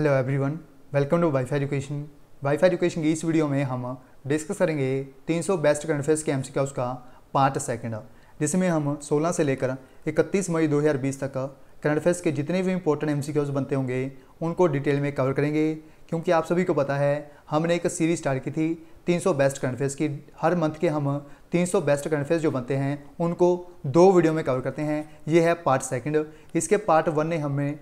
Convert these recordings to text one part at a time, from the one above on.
Hello everyone welcome to WiFi education WiFi education की इस video में हम डिस्कस करेंगे 300 बेस्ट करंट अफेयर्स के एमसीक्यूज का पार्ट सेकंड जिसमें हम 16 से लेकर 31 मई 2020 तक करंट अफेयर्स के जितने भी इंपॉर्टेंट एमसीक्यूज बनते होंगे उनको डिटेल में कवर करेंगे क्योंकि आप सभी को पता है हमने एक सीरीज स्टार्ट की थी 300 बेस्ट करंट अफेयर्स की हर मंथ के हम 300 बेस्ट करंट अफेयर्स जो बनते हैं उनको दो वीडियो में कवर करते हैं ये है पार्ट सेकंड इसके पार्ट वन ने हमें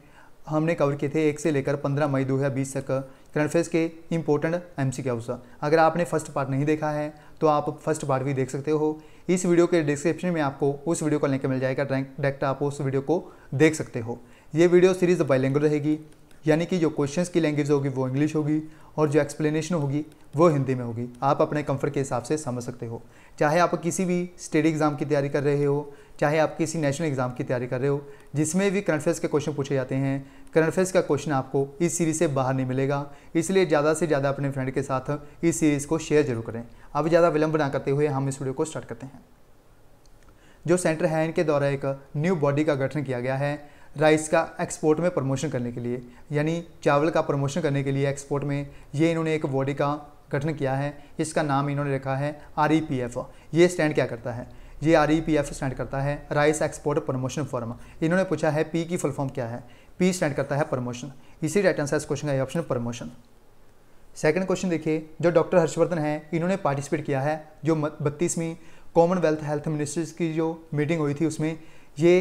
हमने कवर किए थे एक से लेकर पंद्रह मई दो हज़ार बीस तक करंट अफेयर्स के इंपॉर्टेंट एम सी अगर आपने फर्स्ट पार्ट नहीं देखा है तो आप फर्स्ट पार्ट भी देख सकते हो इस वीडियो के डिस्क्रिप्शन में आपको उस वीडियो का लिंक मिल जाएगा डायरेक्ट आप उस वीडियो को देख सकते हो ये वीडियो सीरीज बाइलैंग्वेज रहेगी यानी कि जो क्वेश्चन की लैंग्वेज होगी वो इंग्लिश होगी और जो एक्सप्लेनेशन होगी वो हिंदी में होगी आप अपने कंफर्ट के हिसाब से समझ सकते हो चाहे आप किसी भी स्टेट एग्ज़ाम की तैयारी कर रहे हो चाहे आप किसी नेशनल एग्जाम की तैयारी कर रहे हो जिसमें भी करंट अफेयर्स के क्वेश्चन पूछे जाते हैं करंट अफेयर्स का क्वेश्चन आपको इस सीरीज़ से बाहर नहीं मिलेगा इसलिए ज़्यादा से ज़्यादा अपने फ्रेंड के साथ इस सीरीज़ को शेयर जरूर करें अब ज़्यादा विलंब ना करते हुए हम इस वीडियो को स्टार्ट करते हैं जो सेंटर है इनके द्वारा एक न्यू बॉडी का गठन किया गया है राइस का एक्सपोर्ट में प्रमोशन करने के लिए यानी चावल का प्रमोशन करने के लिए एक्सपोर्ट में ये इन्होंने एक बॉडी का गठन किया है इसका नाम इन्होंने रखा है आर ई पी एफ ये स्टैंड क्या करता है ये R E P F stand करता है राइस एक्सपोर्ट प्रमोशन फॉर्म इन्होंने पूछा है पी की फुल फॉर्म क्या है पी स्टैंड करता है प्रमोशन इसी राइट आंसर इस क्वेश्चन का ये ऑप्शन प्रमोशन सेकंड क्वेश्चन देखिए जो डॉक्टर हर्षवर्धन हैं इन्होंने पार्टिसिपेट किया है जो बत्तीसवीं कॉमनवेल्थ हेल्थ मिनिस्टर्स की जो मीटिंग हुई थी उसमें ये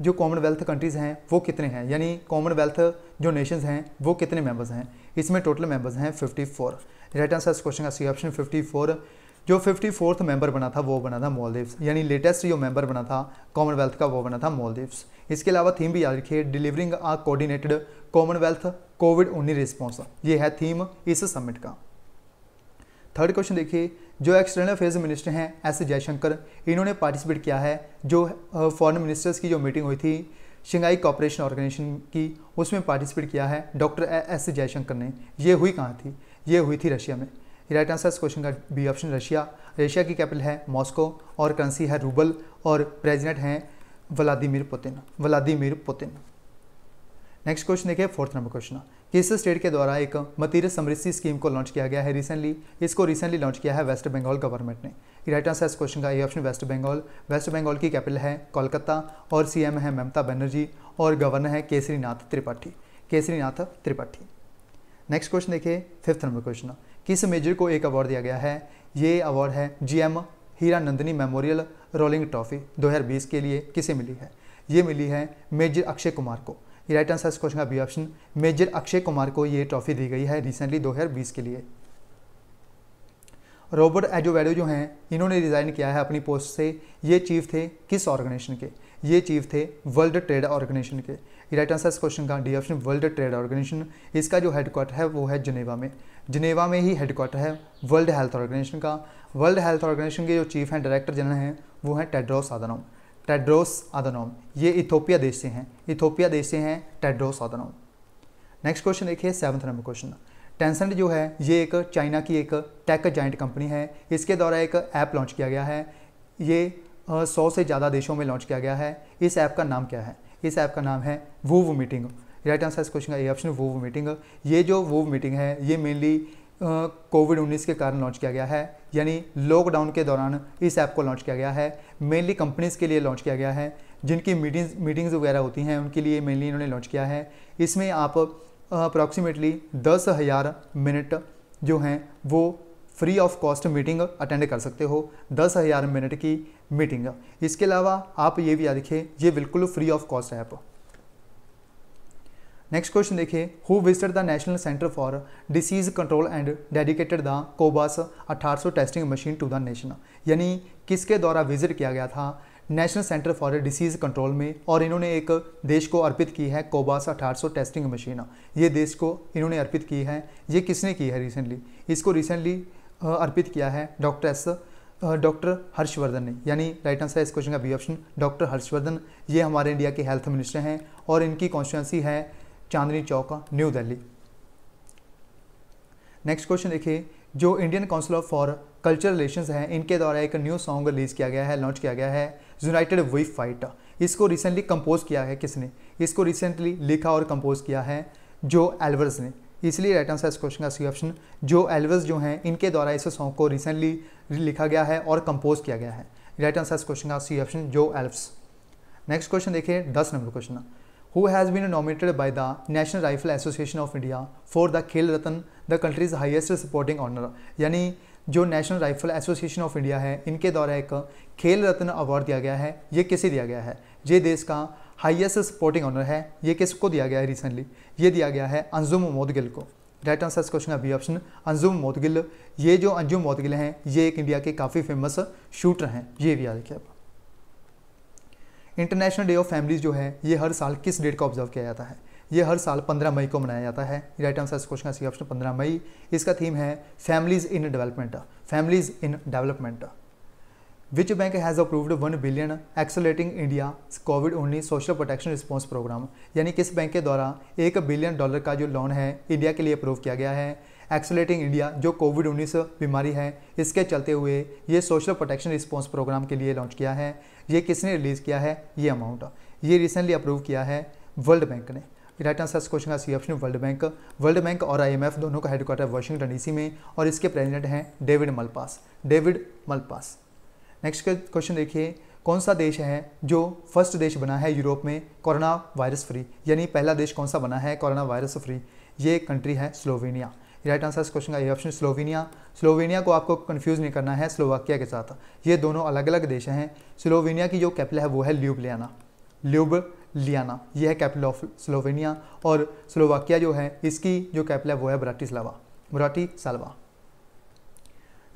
जो कॉमनवेल्थ कंट्रीज़ हैं वो कितने हैं यानी कॉमनवेल्थ जो नेशंस हैं वो कितने मेंबर्स हैं इसमें टोटल मेंबर्स हैं 54 राइट आंसर इस क्वेश्चन का सी ऑप्शन 54 जो फिफ्टी फोर्थ मेंबर बना था वो बना था मॉलदीव्स यानी लेटेस्ट जो मेंबर बना था कॉमनवेल्थ का वो बना था मॉलदीव्स इसके अलावा थीम भी याद रखिए delivering a coordinated Commonwealth COVID उन्नीस रिस्पॉन्स ये है थीम इस समिट का थर्ड क्वेश्चन देखिए जो एक्सटर्नल अफेयर्स मिनिस्टर हैं एस जयशंकर इन्होंने पार्टिसिपेट किया है जो फॉरेन मिनिस्टर्स की जो मीटिंग हुई थी शंघाई कॉपरेशन ऑर्गेनाइजेशन की उसमें पार्टिसिपेट किया है डॉक्टर एस जयशंकर ने ये हुई कहाँ थी ये हुई थी रशिया में राइट आंसर इस क्वेश्चन का बी ऑप्शन रशिया रशिया की कैपिटल है मॉस्को और करेंसी है रूबल और प्रेजिडेंट हैं Vladimir Putin Vladimir Putin next question देखिए फोर्थ नंबर क्वेश्चन किस स्टेट के द्वारा एक मतीरियल समृद्धि स्कीम को लॉन्च किया गया है रिसेंटली इसको रिसेंटली लॉन्च किया है वेस्ट बंगाल गवर्नमेंट ने राइट आंसर इस क्वेश्चन का ए ऑप्शन वेस्ट बंगाल वेस्ट बंगाल की कैपिटल है कोलकाता और सीएम है ममता बनर्जी और गवर्नर है केसरीनाथ त्रिपाठी केसरीनाथ त्रिपाठी नेक्स्ट क्वेश्चन देखिए फिफ्थ नंबर क्वेश्चन किस मेजर को एक अवार्ड दिया गया है ये अवार्ड है G M Hiranandani memorial rolling trophy 2020 के लिए किसे मिली है ये मिली है मेजर अक्षय कुमार को राइट आंसर इस क्वेश्चन का B option major Akshay Kumar को ये ट्रॉफी दी गई है रिसेंटली 2020 के लिए रॉबर्ट एजोवेडो जो हैं इन्होंने रिज़ाइन किया है अपनी पोस्ट से ये चीफ थे किस ऑर्गेनाइजेशन के ये चीफ थे वर्ल्ड ट्रेड ऑर्गेनाइजेशन के राइट आंसर इस क्वेश्चन का D option World Trade Organization इसका जो हेडक्वार्टर है वो है जनेवा में जनेवा में ही हेडक्वार्टर है वर्ल्ड हेल्थ ऑर्गेनाइजेशन का वर्ल्ड हेल्थ ऑर्गेनाइजेशन के जो चीफ हैं डायरेक्टर जनरल हैं वो हैं टेड्रोस आदानोम टेड्रोस आदानोम ये इथोपिया देश से हैं इथोपिया देश से हैं टेड्रोस आदानोम नेक्स्ट क्वेश्चन देखिए सेवन्थ नंबर क्वेश्चन टेंसेंट जो है ये एक चाइना की एक टेक जाइंट कंपनी है इसके द्वारा एक ऐप लॉन्च किया गया है ये सौ से ज़्यादा देशों में लॉन्च किया गया है इस ऐप का नाम क्या है इस ऐप का नाम है वूव मीटिंग राइट आंसर इस क्वेश्चन का ये ऑप्शन वूव मीटिंग ये जो वूव मीटिंग है ये मेनली कोविड उन्नीस के कारण लॉन्च किया गया है यानी लॉकडाउन के दौरान इस ऐप को लॉन्च किया गया है मेनली कंपनीज़ के लिए लॉन्च किया गया है जिनकी मीटिंग्स मीटिंग्स वगैरह होती हैं उनके लिए मेनली इन्होंने लॉन्च किया है इसमें आप अप्रॉक्सीमेटली दस हज़ार मिनट जो हैं वो free of cost meeting attend कर सकते हो दस हज़ार मिनट की मीटिंग इसके अलावा आप ये भी याद रखें ये बिल्कुल free of cost app next question देखिए who visited the National Centre for Disease Control and dedicated the Cobas 1800 testing machine to the nation यानी किसके द्वारा विजिट किया गया था National Centre for Disease Control में और इन्होंने एक देश को अर्पित की है कोबास 1800 टेस्टिंग मशीन ये देश को इन्होंने अर्पित की है ये किसने की है रिसेंटली इसको रिसेंटली अर्पित किया है डॉक्टर एस डॉक्टर हर्षवर्धन ने यानी राइट आंसर इस क्वेश्चन का बी ऑप्शन डॉक्टर हर्षवर्धन ये हमारे इंडिया के हेल्थ मिनिस्टर हैं और इनकी कॉन्स्टिट्यूंसी है Chandni Chowk new Delhi next question देखिए जो Indian Council of for Cultural Relation है इनके द्वारा एक न्यू सॉन्ग रिलीज किया गया है लॉन्च किया गया है यूनाइटेड वी फाइट इसको रिसेंटली कंपोज किया है किसने इसको रिसेंटली लिखा और कंपोज किया है जो एल्वर्स ने इसलिए राइट आंसर इस क्वेश्चन का सी ऑप्शन जो एल्वस जो हैं इनके द्वारा इस सॉन्ग को रिसेंटली लिखा गया है और कंपोज किया गया है राइट आंसर इस क्वेश्चन का सी ऑप्शन जो एल्वस नेक्स्ट क्वेश्चन देखिए दस number question who has been nominated by the National Rifle Association of India for the Khel Ratna the country's highest supporting honour यानी जो National Rifle Association of India है इनके द्वारा एक खेल रत्न अवार्ड दिया गया है ये किसे दिया गया है ये देश का हाइएस्ट सपोर्टिंग ऑनर है ये किसको दिया गया है रिसेंटली ये दिया गया है अंजुम मोदगिल गिल को राइट आंसर इस क्वेश्चन का बी ऑप्शन अंजुम मोदगिल गिल ये जो अंजुम मोदगिल गिल हैं ये एक इंडिया के काफ़ी फेमस शूटर हैं ये भी याद रखिए आप इंटरनेशनल डे ऑफ फैमिलीज जो है ये हर साल किस डेट को ऑब्जर्व किया जाता है ये हर साल 15 मई को मनाया जाता है राइट आंसर इस क्वेश्चन का सी ऑप्शन 15 मई इसका थीम है families in development families in development which bank has approved one billion accelerating India COVID उन्नीस सोशल प्रोटेक्शन रिस्पॉन्स प्रोग्राम यानी किस बैंक के द्वारा एक बिलियन डॉलर का जो लोन है इंडिया के लिए अप्रूव किया गया है एक्सलेटिंग इंडिया जो कोविड उन्नीस बीमारी है इसके चलते हुए ये सोशल प्रोटेक्शन रिस्पॉन्स प्रोग्राम के लिए लॉन्च किया है ये किसने रिलीज़ किया है ये अमाउंट ये रिसेंटली अप्रूव किया है वर्ल्ड बैंक ने राइट आंसर क्वेश्चन का C option World Bank World Bank और आईएमएफ दोनों का हेडक्वार्टर वाशिंगटन डीसी में और इसके प्रेसिडेंट हैं David Malpass David Malpass next question देखिए कौन सा देश है जो फर्स्ट देश बना है यूरोप में कोरोना वायरस फ्री यानी पहला देश कौन सा बना है कोरोना वायरस फ्री ये कंट्री है स्लोवेनिया राइट आंसर इस क्वेश्चन का ये ऑप्शन स्लोवेनिया स्लोवेनिया को आपको कंफ्यूज नहीं करना है स्लोवाकिया के साथ ये दोनों अलग अलग देश हैं स्लोवेनिया की जो कैपिटल है वो है ल्यूबलियाना ल्यूब लियाना ये है कैपिटल ऑफ स्लोवेनिया और स्लोवाकिया जो है इसकी जो कैपिटल है वो है Bratislava Bratislava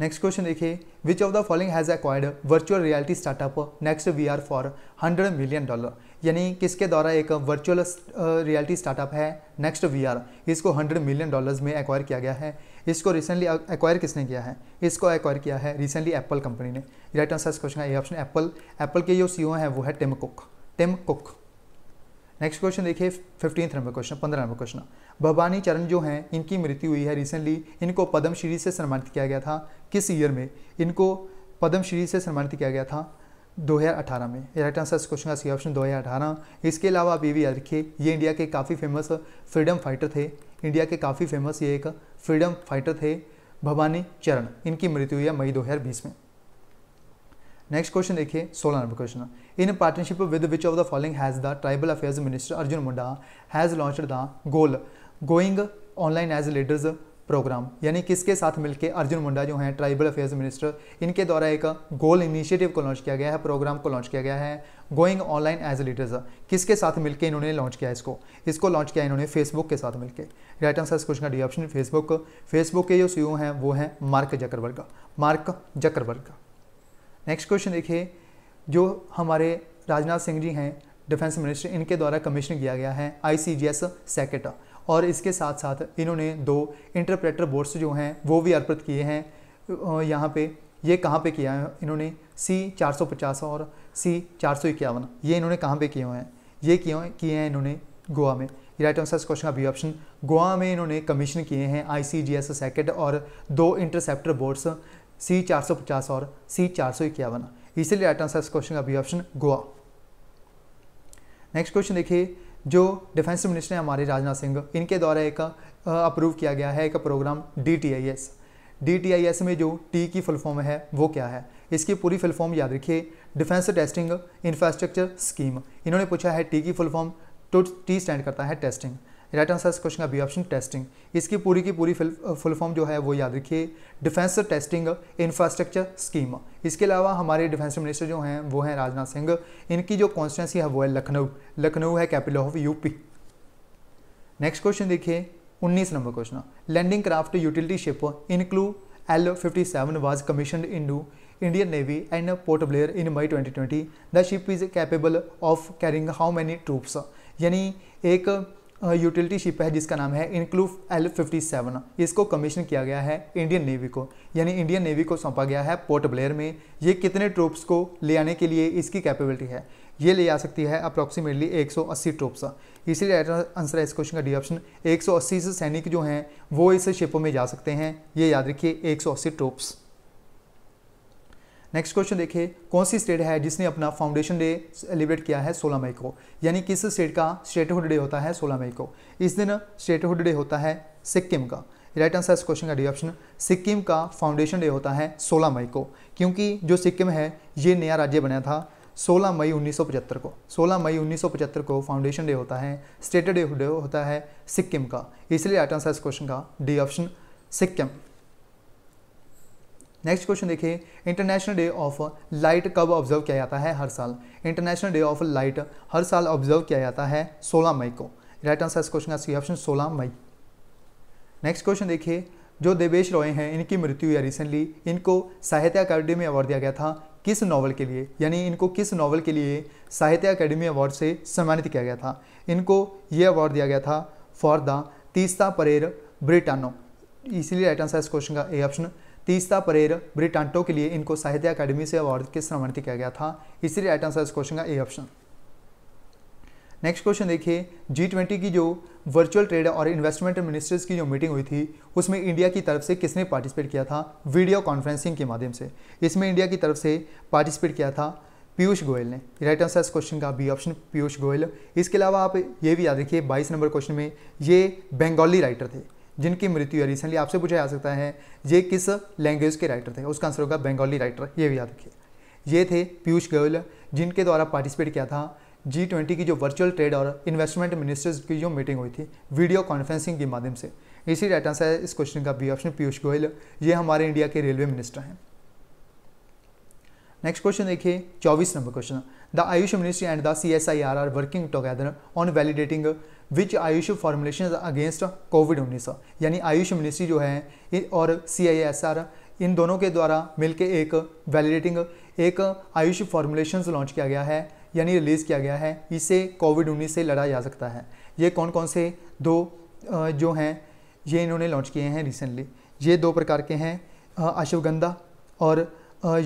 next question देखिए which of the following has acquired virtual reality startup next V R for hundred million dollar यानी किसके द्वारा एक वर्चुअल रियलिटी स्टार्टअप है नेक्स्ट वी आर इसको हंड्रेड मिलियन डॉलर्स में एक्वायर किया गया है इसको रिसेंटली एक्वायर किसने किया है इसको एक्वायर किया है रिसेंटली एप्पल कंपनी ने राइट आंसर क्वेश्चन है ये ऑप्शन एप्पल एप्पल के जो सी e हैं वो है Tim Cook Tim Cook next question देखिए फिफ्टीन नंबर क्वेश्चन पंद्रह नंबर क्वेश्चन भवानी चरण जो हैं इनकी मृत्यु हुई है रिसेंटली इनको पद्मश्री से सम्मानित किया गया था किस ईयर में इनको पद्मश्री से सम्मानित किया गया था 2018 में राइट आंसर इस क्वेश्चन का सी ऑप्शन 2018 इसके अलावा आप ये भी याद रखिए ये इंडिया के काफ़ी फेमस फ्रीडम फाइटर थे इंडिया के काफ़ी फेमस ये एक फ्रीडम फाइटर थे भवानी चरण इनकी मृत्यु हुई है मई दो में नेक्स्ट क्वेश्चन देखिए सोलह number question in partnership with which of the following has the tribal affairs minister Arjun Munda has launch the goal going online as leaders programme यानी किसके साथ मिलकर अर्जुन मुंडा जो हैं ट्राइबल अफेयर्स मिनिस्टर इनके द्वारा एक गोल इनिशिएटिव को लॉन्च किया गया है प्रोग्राम को लॉन्च किया गया है गोइंग ऑनलाइन एज लीडर्स किसके साथ मिलकर इन्होंने लॉन्च किया इसको इसको लॉन्च किया इन्होंने फेसबुक के साथ मिलकर राइट आंसर इस क्वेश्चन का डी ऑप्शन फेसबुक फेसबुक के जो सी हैं वो हैं Mark Zuckerberg Mark Zuckerberg next question देखिए जो हमारे राजनाथ सिंह जी हैं डिफेंस मिनिस्टर इनके द्वारा कमीशन किया गया है आई सी जी एस और इसके साथ साथ इन्होंने दो इंटरप्रेटर बोर्ड्स जो हैं वो भी अर्पित किए हैं यहाँ पे ये कहाँ पे किया है इन्होंने सी 450 और सी चार ये इन्होंने कहाँ पे किए हुए हैं ये किए किए हैं इन्होंने गोवा में राइट आंसर इस क्वेश्चन का बी ऑप्शन गोवा में इन्होंने कमीशन किए हैं आई सी जी एस सेकेट और दो इंटरसेप्टर बोर्ड्स सी 450 और सी चार सौ इक्यावन इसीलिए राइट आंसर इस क्वेश्चन का B option Goa next question देखिए जो डिफेंस मिनिस्टर हैं हमारे राजनाथ सिंह इनके द्वारा एक अप्रूव किया गया है एक programme D T I S D T I S में जो टी की फुल फॉर्म है वो क्या है इसकी पूरी फुल फॉर्म याद रखिए डिफेंस टेस्टिंग इंफ्रास्ट्रक्चर स्कीम इन्होंने पूछा है टी की फुल फॉर्म तो टी स्टैंड करता है टेस्टिंग राइट आंसर इस क्वेश्चन का बी ऑप्शन टेस्टिंग इसकी पूरी की पूरी फुल फॉर्म uh, जो है वो याद रखिए डिफेंस टेस्टिंग इंफ्रास्ट्रक्चर स्कीम इसके अलावा हमारे डिफेंस मिनिस्टर जो हैं वो हैं राजनाथ सिंह इनकी जो कॉन्स्टिटेंसी है वो है लखनऊ लखनऊ है capital of UP next question देखिए उन्नीस number question landing craft utility ship इनक्लू L fifty seven was commission Indian navy and Port Blair in May twenty 2020. The ship is capable of carrying how many troops यानी एक utility ship है जिसका नाम है इनक्लूव एल फिफ्टी सेवन इसको commission किया गया है इंडियन नेवी को यानी इंडियन नेवी को सौंपा गया है पोर्ट ब्लेयर में ये कितने ट्रोप्स को ले आने के लिए इसकी कैपेबिलिटी है ये ले आ सकती है अप्रॉक्सीमेटली 180 ट्रोप्स इसलिए आंसर है इस क्वेश्चन का डी ऑप्शन 180 सैनिक जो हैं वो इस शिप में जा सकते हैं ये याद रखिए 180 ट्रोप्स नेक्स्ट क्वेश्चन देखिए कौन सी स्टेट है जिसने अपना फाउंडेशन डे सेलिब्रेट किया है 16 मई को यानी किस स्टेट का स्टेटहुड डे होता है 16 मई को इस दिन स्टेटहुड डे होता है सिक्किम का राइट आंसर इस क्वेश्चन का डी ऑप्शन सिक्किम का फाउंडेशन डे होता है 16 मई को क्योंकि जो सिक्किम है ये नया राज्य बनाया था 16 मई 1975 को 16 मई 1975 को फाउंडेशन डे होता है स्टेट डे होता है सिक्किम का इसलिए राइट आंसर इस क्वेश्चन का D option Sikkim next question देखिए इंटरनेशनल डे ऑफ लाइट कब ऑब्जर्व किया जाता है हर साल इंटरनेशनल डे ऑफ लाइट हर साल ऑब्जर्व किया जाता है 16 मई को राइट आंसर इस क्वेश्चन का सी ऑप्शन 16 मई नेक्स्ट क्वेश्चन देखिए जो देवेश रॉय हैं इनकी मृत्यु या रिसेंटली इनको साहित्य अकादमी अवार्ड दिया गया था किस नॉवल के लिए यानी इनको किस नॉवल के लिए साहित्य अकेडमी अवार्ड से सम्मानित किया गया था इनको ये अवार्ड दिया गया था फॉर द तीसता परेर ब्रिटानो इसीलिए राइट आंसर इस क्वेश्चन का ए ऑप्शन तीसरा परेर ब्रिटांटो के लिए इनको साहित्य अकादमी से अवार्ड के सम्मानित किया गया था इसलिए राइट आंसर इस क्वेश्चन का ए ऑप्शन नेक्स्ट क्वेश्चन देखिए जी ट्वेंटी की जो वर्चुअल ट्रेड और इन्वेस्टमेंट मिनिस्टर्स की जो मीटिंग हुई थी उसमें इंडिया की तरफ से किसने पार्टिसिपेट किया था वीडियो कॉन्फ्रेंसिंग के माध्यम से इसमें इंडिया की तरफ से पार्टिसिपेट किया था पीयूष गोयल ने राइट आंसर इस क्वेश्चन का बी ऑप्शन पीयूष गोयल इसके अलावा आप ये भी याद रखिए बाईस नंबर क्वेश्चन में ये बंगाली राइटर थे जिनकी मृत्यु है रिसेंटली आपसे पूछा जा सकता है ये किस लैंग्वेज के राइटर थे उसका आंसर होगा बंगाली राइटर ये भी याद रखिए ये थे पीयूष गोयल जिनके द्वारा पार्टिसिपेट किया था जी ट्वेंटी की जो वर्चुअल ट्रेड और इन्वेस्टमेंट मिनिस्टर्स की जो मीटिंग हुई थी वीडियो कॉन्फ्रेंसिंग के माध्यम से इसी राइट आंसर है इस क्वेश्चन का बी ऑप्शन पीयूष गोयल ये हमारे इंडिया के रेलवे मिनिस्टर हैं नेक्स्ट क्वेश्चन देखिए चौबीस number question the Ayush ministry and the C S I R R working together on validating which Ayush formulation against COVID उन्नीस यानी आयुष मिनिस्ट्री जो है और सी आई एस आर इन दोनों के द्वारा मिलकर एक वैलिडेटिंग एक आयुष फार्मुलेशन लॉन्च किया गया है यानी रिलीज़ किया गया है इसे कोविड उन्नीस से लड़ा जा सकता है ये कौन कौन से दो जो हैं ये इन्होंने लॉन्च किए हैं रिसेंटली ये दो प्रकार के हैं अश्वगंधा और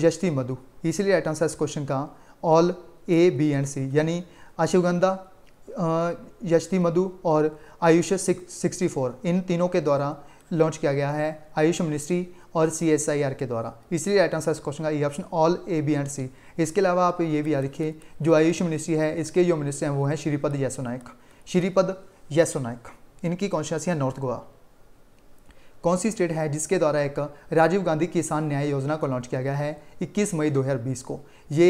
यशती मधु इसलिए राइट आंसर इस क्वेश्चन का all A B and C यानी अश्वगंधा यशति मधु और आयुष सिक्सटी फोर इन तीनों के द्वारा लॉन्च किया गया है आयुष मिनिस्ट्री और सी एस आई आर के द्वारा इसलिए राइट आंसर इस क्वेश्चन का ये option all A B and C इसके अलावा आप ये भी याद रखिए जो आयुष मिनिस्ट्री है इसके जो मिनिस्ट्री हैं वो हैं श्रीपद यसो नायक श्रीपद यसो नायक इनकी कॉन्शियसी है नॉर्थ गोवा कौन सी स्टेट है जिसके द्वारा एक राजीव गांधी किसान न्याय योजना को लॉन्च किया गया है 21 मई 2020 को ये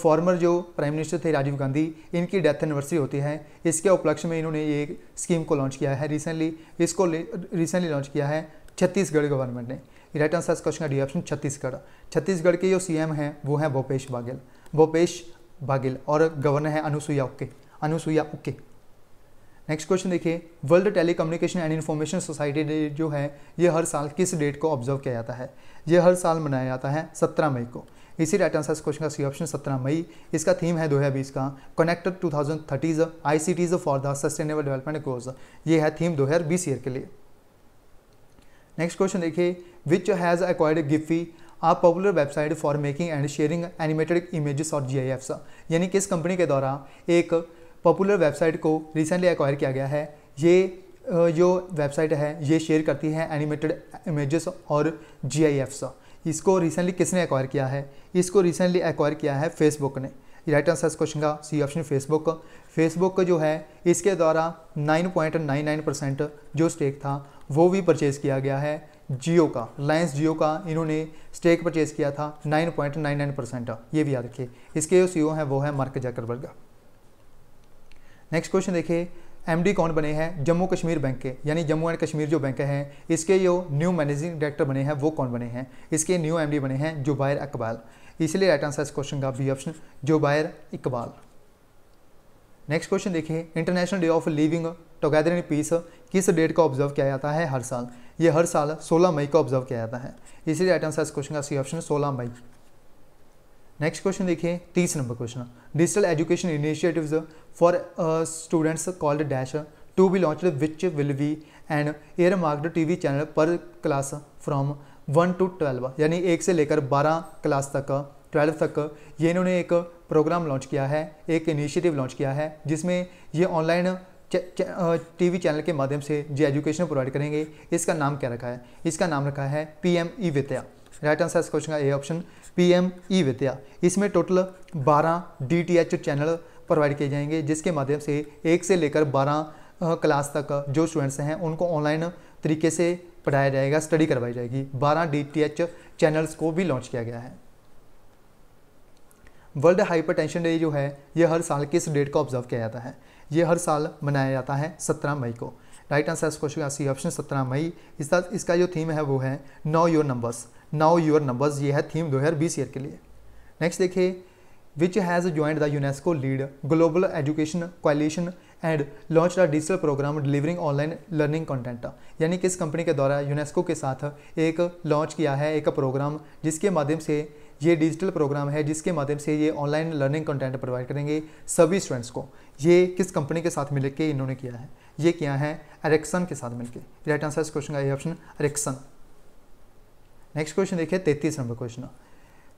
फॉर्मर जो प्राइम मिनिस्टर थे राजीव गांधी इनकी डेथ एनिवर्सरी होती है इसके उपलक्ष्य में इन्होंने ये स्कीम को लॉन्च किया है रिसेंटली इसको रिसेंटली लॉन्च किया है छत्तीसगढ़ गवर्नमेंट ने राइट आंसर इस क्वेश्चन का डी ऑप्शन छत्तीसगढ़ छत्तीसगढ़ के जो सी हैं वो हैं भूपेश बाघेल भूपेश बाघेल और गवर्नर हैं अनुसुईया उके अनुसुईया उके नेक्स्ट क्वेश्चन देखिए World Telecommunication and Information Society Day जो है ये हर साल किस डेट को ऑब्जर्व किया जाता है ये हर साल मनाया जाता है सत्रह मई को इसी राइट आंसर इस क्वेश्चन का सी ऑप्शन सत्रह मई इसका थीम है दो हज़ार बीस का connected two thousand thirties I C Ts for the sustainable development goals ये है थीम दो हज़ार बीस ईयर के लिए नेक्स्ट क्वेश्चन देखिए which has acquired Giphy a popular website for making and sharing animated images और जी आई एफ्स यानी किस कंपनी के द्वारा एक पॉपुलर वेबसाइट को रिसेंटली एक्वायर किया गया है ये जो वेबसाइट है ये शेयर करती है एनिमेटेड इमेजेस और जी आई एफ्स इसको रिसेंटली किसने एक्वायर किया है इसको रिसेंटली एक्वायर किया है फेसबुक ने राइट आंसर इस क्वेश्चन का सी ऑप्शन फेसबुक फेसबुक जो है इसके द्वारा 9.99 परसेंट जो स्टेक था वो भी परचेज किया गया है जियो का रिलायंस जियो का इन्होंने स्टेक परचेज किया था 9.99 परसेंट ये भी याद रखिए इसके जो सी e है वो है मार्क जैकरबर्ग नेक्स्ट क्वेश्चन देखिए एमडी कौन बने हैं जम्मू कश्मीर बैंक के यानी जम्मू एंड कश्मीर जो बैंक हैं इसके जो न्यू मैनेजिंग डायरेक्टर बने हैं वो कौन बने हैं इसके न्यू एमडी बने हैं जुबैर इकबाल इसलिए राइट आंसर इस क्वेश्चन का B option Zubair Iqbal next question देखिए international day of living together in peace किस डेट को ऑब्जर्व किया जाता है हर साल ये हर साल 16 मई को ऑब्जर्व किया जाता है इसलिए राइट आंसर इस क्वेश्चन का सी ऑप्शन 16 मई नेक्स्ट क्वेश्चन देखिए तीस number question digital education initiative for students called dash to be launch which will be and air marked T V channel पर class from one to twelve यानी एक से लेकर बारह क्लास तक ट्वेल्व तक ये इन्होंने एक प्रोग्राम लॉन्च किया है एक इनिशिएटिव लॉन्च किया है जिसमें ये ऑनलाइन टीवी चैनल के माध्यम से जो एजुकेशन प्रोवाइड करेंगे इसका नाम क्या रखा है इसका नाम रखा है P M E Vidya right answer इस क्वेश्चन का A option P M E Vidya इसमें total 12 D T H channel provide किए जाएंगे जिसके माध्यम से एक से लेकर 12 क्लास तक जो स्टूडेंट्स हैं उनको ऑनलाइन तरीके से पढ़ाया जाएगा स्टडी करवाई जाएगी 12 डी टी एच चैनल्स को भी लॉन्च किया गया है वर्ल्ड हाइपरटेंशन डे जो है यह हर साल किस डेट को ऑब्जर्व किया जाता है ये हर साल मनाया जाता है सत्रह मई को राइट आंसर इस क्वेश्चन का सी ऑप्शन सत्रह मई इसका इसका जो थीम है वो है know your numbers now your numbers ये है थीम दो हज़ार बीस ईयर के लिए नेक्स्ट देखिए which has joined the UNESCO led global education coalition and launch the digital programme delivering online learning content यानी किस कंपनी के द्वारा यूनेस्को के साथ एक लॉन्च किया है एक प्रोग्राम जिसके माध्यम से ये डिजिटल प्रोग्राम है जिसके माध्यम से ये ऑनलाइन लर्निंग कंटेंट प्रोवाइड करेंगे सभी स्टूडेंट्स को ये किस कंपनी के साथ मिलकर इन्होंने किया है ये किया है एरिक्सन के साथ मिलकर राइट आंसर इस क्वेश्चन का ये ऑप्शन एरिक्सन नेक्स्ट क्वेश्चन देखिए तैतीस number question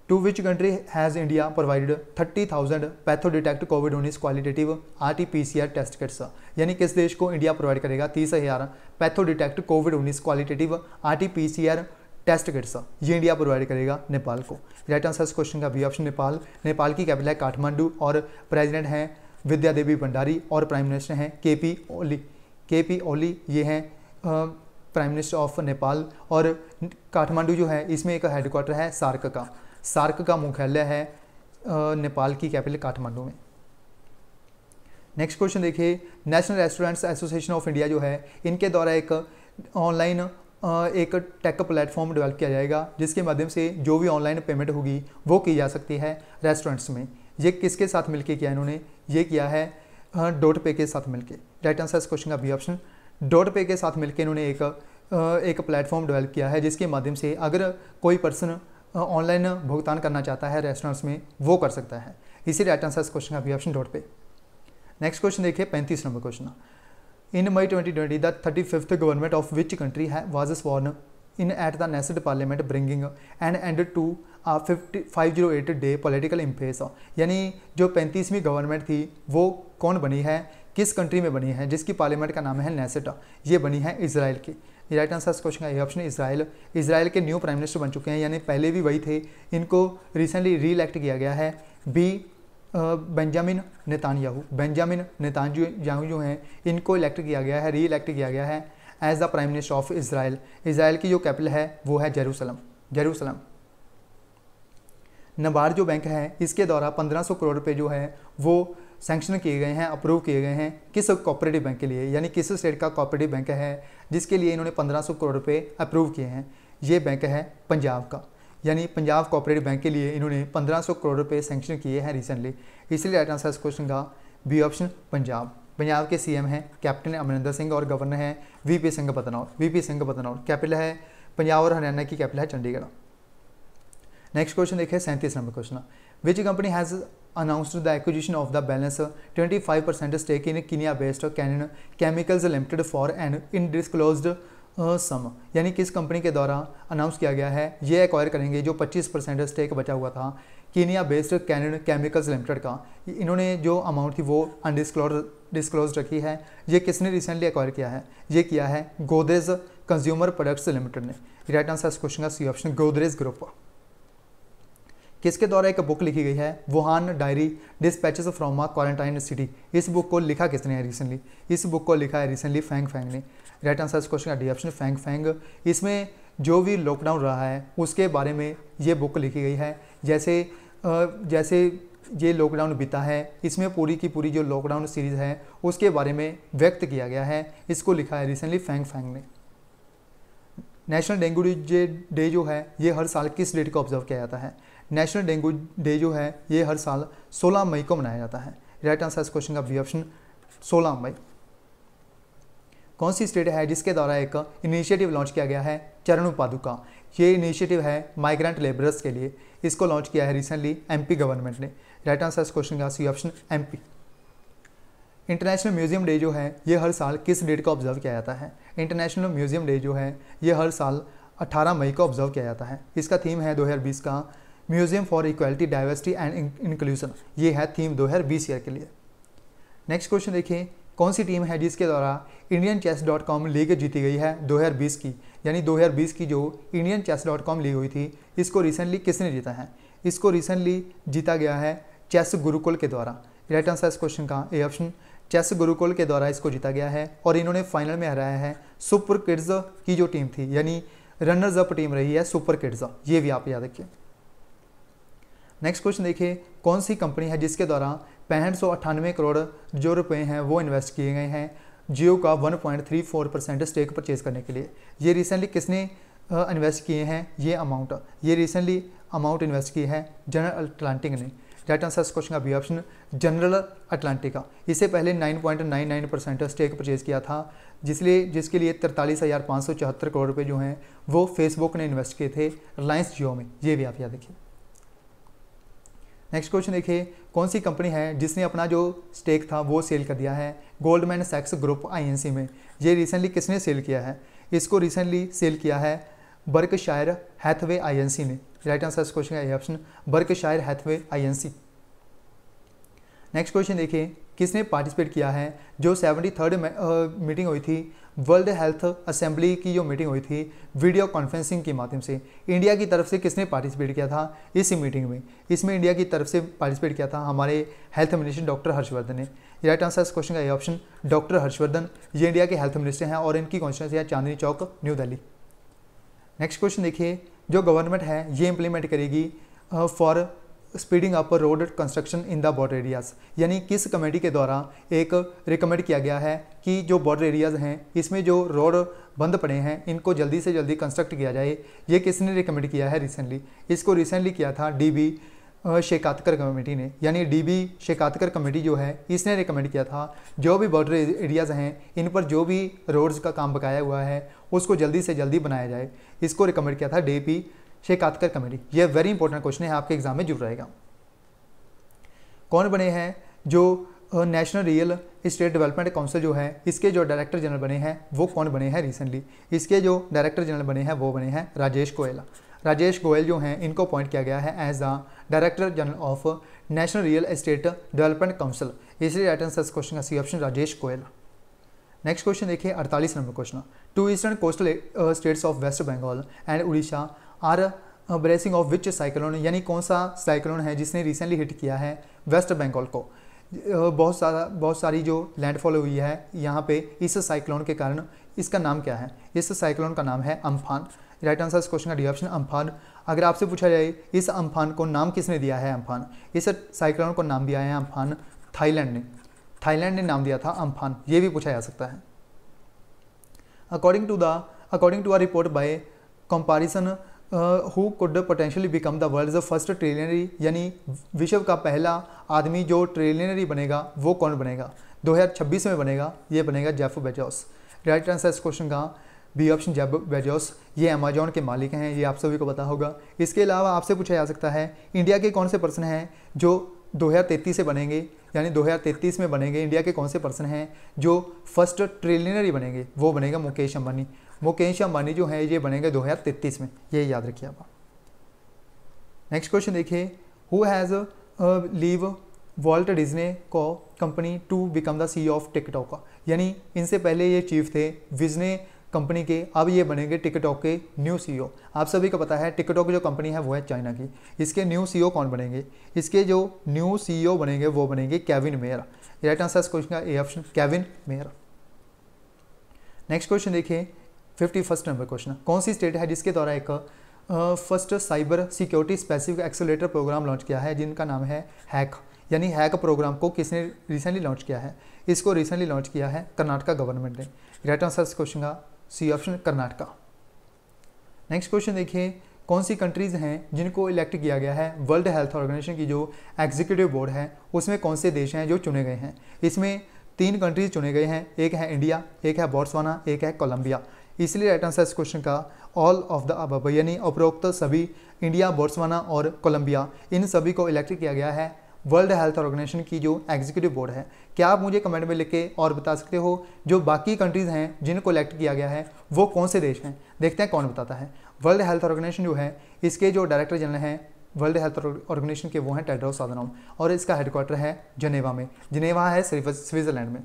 to which country has India provided thirty thousand patho detect COVID उन्नीस qualitative R T P C R test kits यानी किस देश को इंडिया प्रोवाइड करेगा तीस हज़ार पैथो डिटेक्ट कोविड उन्नीस qualitative R T P C R test kits ये इंडिया प्रोवाइड करेगा नेपाल को राइट आंसर इस क्वेश्चन का बी ऑप्शन नेपाल नेपाल की कैपिटल है काठमांडू और प्रेजिडेंट हैं विद्या देवी भंडारी और प्राइम मिनिस्टर हैं के पी ओली के पी ओली ये हैं प्राइम मिनिस्टर ऑफ नेपाल और काठमांडू जो है इसमें एक हेडक्वार्टर है सार्क का सार्क का मुख्यालय है नेपाल की कैपिटल काठमांडू में नेक्स्ट क्वेश्चन देखिए National Restaurants Association of India जो है इनके द्वारा एक ऑनलाइन एक टेक प्लेटफॉर्म डेवलप किया जाएगा जिसके माध्यम से जो भी ऑनलाइन पेमेंट होगी वो की जा सकती है रेस्टोरेंट्स में ये किसके साथ मिलके किया इन्होंने ये किया है डोट पे के साथ मिलके राइट आंसर इस क्वेश्चन का बी ऑप्शन डॉट पे के साथ मिलकर इन्होंने एक एक प्लेटफॉर्म डेवलप किया है जिसके माध्यम से अगर कोई पर्सन ऑनलाइन भुगतान करना चाहता है रेस्टोरेंट्स में वो कर सकता है इसी राइट आंसर इस क्वेश्चन का B option DotPe next question देखिए पैंतीस number question in May twenty twenty the thirty fifth government of which country है was sworn in at the national parliament bringing and end to fifty five zero eight day political impasse यानी जो पैंतीसवीं government थी वो कौन बनी है किस country में बनी है जिसकी पार्लियामेंट का नाम है नेसेटा ये बनी है इसराइल की राइट आंसर क्वेश्चन का ये ऑप्शन इसराइल इसराइल के न्यू प्राइम मिनिस्टर बन चुके हैं यानी पहले भी वही थे इनको रिसेंटली री इलेक्ट किया गया है B Benjamin Netanyahu Benjamin Netanyahu जो हैं इनको इलेक्ट किया गया है री इलेक्ट किया गया है as the prime minister of Israel Israel की जो कैपिटल है वो है जेरूसलम जेरूसलम नबार्ड जो बैंक है इसके द्वारा 1500 करोड़ रुपये जो है वो सेंक्शन किए गए हैं अप्रूव किए गए हैं किस कोऑपरेटिव बैंक के लिए यानी किस स्टेट का कोऑपरेटिव बैंक है जिसके लिए इन्होंने 1500 करोड़ रुपए अप्रूव किए हैं ये बैंक है पंजाब का यानी पंजाब कोऑपरेटिव बैंक के लिए इन्होंने 1500 करोड़ रुपए सेंक्शन किए हैं रिसेंटली इसलिए राइट आंसर इस क्वेश्चन का बी ऑप्शन पंजाब पंजाब के सीएम हैं कैप्टन अमरिंदर सिंह और गवर्नर हैं V P Singh Badnore V P Singh Badnore capital है पंजाब और हरियाणा की कैपिटल है चंडीगढ़ नेक्स्ट क्वेश्चन देखिए सैंतीस number question which company has announced the acquisition of the balance 25% uh, stake in Kenya-based Canon Chemicals Limited for an undisclosed sum uh, यानी किस company के द्वारा अनाउंस किया गया है ये एक्वायर करेंगे जो 25 परसेंट स्टेक बचा हुआ था Kenya based Canon chemicals limited का इन्होंने जो अमाउंट थी वो अनडिसक्लोज डिस्क्लोज रखी है ये किसने रिसेंटली एक्वायर किया है ये किया है गोदरेज कंज्यूमर प्रोडक्ट्स लिमिटेड ने राइट आंसर इस क्वेश्चन का सी ऑप्शन गोदरेज ग्रुप किसके द्वारा एक बुक लिखी गई है Wuhan diary dispatches from a quarantine city इस बुक को लिखा किसने है रिसेंटली इस बुक को लिखा है रिसेंटली फैंग फैंग ने राइट आंसर इस क्वेश्चन का डी ऑप्शन फैंग फैंग इसमें जो भी लॉकडाउन रहा है उसके बारे में ये बुक लिखी गई है जैसे जैसे ये लॉकडाउन बीता है इसमें पूरी की पूरी जो लॉकडाउन सीरीज़ है उसके बारे में व्यक्त किया गया है इसको लिखा है रिसेंटली फैंग फैंग ने नेशनल डेंगू डे जो है ये हर साल किस डेट को ऑब्जर्व किया जाता है नेशनल डेंगू डे जो है ये हर साल 16 मई को मनाया जाता है राइट आंसर इस क्वेश्चन का बी ऑप्शन 16 मई कौन सी स्टेट है जिसके द्वारा एक इनिशिएटिव लॉन्च किया गया है चरण उपाधुका ये इनिशिएटिव है माइग्रेंट लेबरर्स के लिए इसको लॉन्च किया है रिसेंटली एमपी गवर्नमेंट ने राइट आंसर इस क्वेश्चन का C option MP international museum day जो है ये हर साल किस डेट को ऑब्जर्व किया जाता है इंटरनेशनल म्यूजियम डे जो है ये हर साल 18 मई को ऑब्जर्व किया जाता है इसका थीम है 2020 का museum for equality diversity and inclusion ये है थीम दो हज़ार बीस ईयर के लिए नेक्स्ट क्वेश्चन देखिए कौन सी टीम है जिसके द्वारा Indian chess dot com league जीती गई है दो हजार बीस की यानी दो हज़ार बीस की जो Indian chess dot com league हुई थी इसको रिसेंटली किसने जीता है इसको रिसेंटली जीता गया है चेस गुरुकुल के द्वारा राइट आंसर इस क्वेश्चन का ए ऑप्शन चेस गुरुकुल के द्वारा इसको जीता गया है और इन्होंने फाइनल में हराया है सुपर किड्स की जो टीम थी यानी रनर्स अप टीम रही है सुपर किड्स ये भी आप याद रखिए नेक्स्ट क्वेश्चन देखिए कौन सी कंपनी है जिसके द्वारा पैंठ सौ अट्ठानवे करोड़ जो रुपए हैं वो इन्वेस्ट किए गए हैं जियो का 1.34 परसेंट स्टेक परचेज करने के लिए ये रिसेंटली किसने इन्वेस्ट किए हैं ये अमाउंट ये रिसेंटली अमाउंट इन्वेस्ट किए हैं जनरल अटलांटिक ने राइट आंसर क्वेश्चन का बी ऑप्शन जनरल अटलांटिका इसे पहले 9.99 परसेंट स्टेक परचेज किया था जिसलिए जिसके लिए तिरतालीस हज़ार पाँच सौ चौहत्तर करोड़ रुपये जो हैं वो फेसबुक ने इन्वेस्ट किए थे रिलायंस जियो में ये भी आप याद देखिए नेक्स्ट क्वेश्चन देखिए कौन सी कंपनी है जिसने अपना जो स्टेक था वो सेल कर दिया है गोल्डमैन सेक्स ग्रुप आईएनसी में ये रिसेंटली किसने सेल किया है इसको रिसेंटली सेल किया है बर्क शायर हैथवे आईएनसी ने राइट आंसर इस क्वेश्चन का ये option Barq Berkshire Hathaway INC next question देखिए किसने पार्टिसिपेट किया है जो सेवेंटी थर्ड मीटिंग हुई थी वर्ल्ड हेल्थ असेंबली की जो मीटिंग हुई थी वीडियो कॉन्फ्रेंसिंग के माध्यम से इंडिया की तरफ से किसने पार्टिसिपेट किया था इसी मीटिंग में इसमें इंडिया की तरफ से पार्टिसिपेट किया था हमारे हेल्थ मिनिस्टर डॉक्टर हर्षवर्धन ने राइट आंसर इस क्वेश्चन का ये ऑप्शन डॉक्टर हर्षवर्धन ये इंडिया के हेल्थ मिनिस्टर हैं और इनकी कॉन्स्टिट्यूंसी है Chandni Chowk new Delhi next question देखिए जो गवर्नमेंट है ये इंप्लीमेंट करेगी for speeding up road construction in the border areas यानी किस कमेटी के द्वारा एक रिकमेंड किया गया है कि जो बॉर्डर एरियाज़ हैं इसमें जो रोड बंद पड़े हैं इनको जल्दी से जल्दी कंस्ट्रक्ट किया जाए ये किसने रिकमेंड किया है रिसेंटली इसको रिसेंटली किया था डी बी शेकातकर कमेटी ने यानी डी बी शेकातकर कमेटी जो है इसने रिकमेंड किया था जो भी बॉर्डर एरियाज़ हैं इन पर जो भी रोड्स का काम बकाया हुआ है उसको जल्दी से जल्दी बनाया जाए इसको रिकमेंड किया था D P Shekatkar committee यह वेरी इंपॉर्टेंट क्वेश्चन है आपके एग्जाम में जुड़ रहेगा कौन बने हैं जो national real estate development council जो है इसके जो डायरेक्टर जनरल बने हैं वो कौन बने हैं रिसेंटली इसके जो डायरेक्टर जनरल बने हैं वो बने हैं राजेश गोयल राजेश गोयल जो हैं इनको अपॉइंट किया गया है as the director general of national real estate development council इसलिए राइट आंसर क्वेश्चन का C option Rajesh Goyal next question देखिए 48 number question two eastern coastal states of West Bengal and Orissa are bracing of which cyclone यानी कौन सा cyclone है जिसने recently hit किया है वेस्ट बंगाल को बहुत सारा बहुत सारी जो लैंडफॉल हुई है यहाँ पे इस साइक्लोन के कारण इसका नाम क्या है इस साइक्लोन का नाम है अम्फान राइट आंसर इस क्वेश्चन का डी ऑप्शन अम्फान अगर आपसे पूछा जाए इस अम्फान को नाम किसने दिया है अम्फान इस साइक्लोन को नाम दिया है अम्फान थाईलैंड ने थाईलैंड ने नाम दिया था अम्फान ये भी पूछा जा सकता है according to the according to R report by comparison who could potentially become the world first first trillionaire यानी विश्व का पहला आदमी जो ट्रिलियनरी बनेगा वो कौन बनेगा 2026 में बनेगा ये बनेगा जेफ बेजोस राइट आंसर इस क्वेश्चन का बी ऑप्शन जेफ बेजोस ये अमेजोन के मालिक हैं ये आप सभी को पता होगा इसके अलावा आपसे पूछा जा सकता है इंडिया के कौन से पर्सन हैं जो 2033 से बनेंगे यानी 2033 में बनेंगे इंडिया के कौन से पर्सन हैं जो फर्स्ट ट्रिलियनरी बनेंगे वो बनेगा मुकेश अंबानी मुकेश अंबानी जो है ये बनेंगे तेतीस में ये याद रखिए आप नेक्स्ट क्वेश्चन देखिए who has leave Walt Disney को company to become the C of TikTok यानी इनसे पहले ये चीफ थे विजने कंपनी के अब ये बनेंगे टिकटॉक के न्यू सीईओ e आप सभी को पता है टिकटॉक जो कंपनी है वो है चाइना की इसके न्यू सीईओ e कौन बनेंगे इसके जो न्यू सीईओ e बनेंगे वो बनेंगे केविन मेयर राइट आंसर इस क्वेश्चन का A option Kevin Mayer next question देखिए फिफ्टी फर्स्ट नंबर क्वेश्चन कौन सी स्टेट है जिसके द्वारा एक first cyber security specific accelerator programme launch किया है जिनका नाम है हैक यानी हैक प्रोग्राम को किसने रिसेंटली लॉन्च किया है इसको रिसेंटली लॉन्च किया है कर्नाटका गवर्नमेंट ने राइट आंसर इस क्वेश्चन का C option Karnataka next question देखिए कौन सी कंट्रीज़ हैं जिनको इलेक्ट किया गया है वर्ल्ड हेल्थ ऑर्गेनाइजेशन की जो एग्जीक्यूटिव बोर्ड है उसमें कौन से देश हैं जो चुने गए हैं इसमें तीन कंट्रीज़ चुने गए हैं एक है इंडिया एक है बोट्सवाना एक है कोलंबिया इसलिए राइट आंसर इस क्वेश्चन का ऑल ऑफ द अब यानी उपरोक्त सभी इंडिया बोर्सवाना और कोलंबिया इन सभी को इलेक्ट किया गया है वर्ल्ड हेल्थ ऑर्गेनाइजेशन की जो एग्जीक्यूटिव बोर्ड है क्या आप मुझे कमेंट में लिख के और बता सकते हो जो बाकी कंट्रीज़ हैं जिनको इलेक्ट किया गया है वो कौन से देश हैं देखते हैं कौन बताता है वर्ल्ड हेल्थ ऑर्गेनाइजेशन जो है इसके जो डायरेक्टर जनरल हैं वर्ल्ड हेल्थ ऑर्गेनाइजेशन के वो हैं टेड्रोस साधनाम और इसका हेडक्वार्टर है जनेवा में जनेवा है स्विट्ज़रलैंड में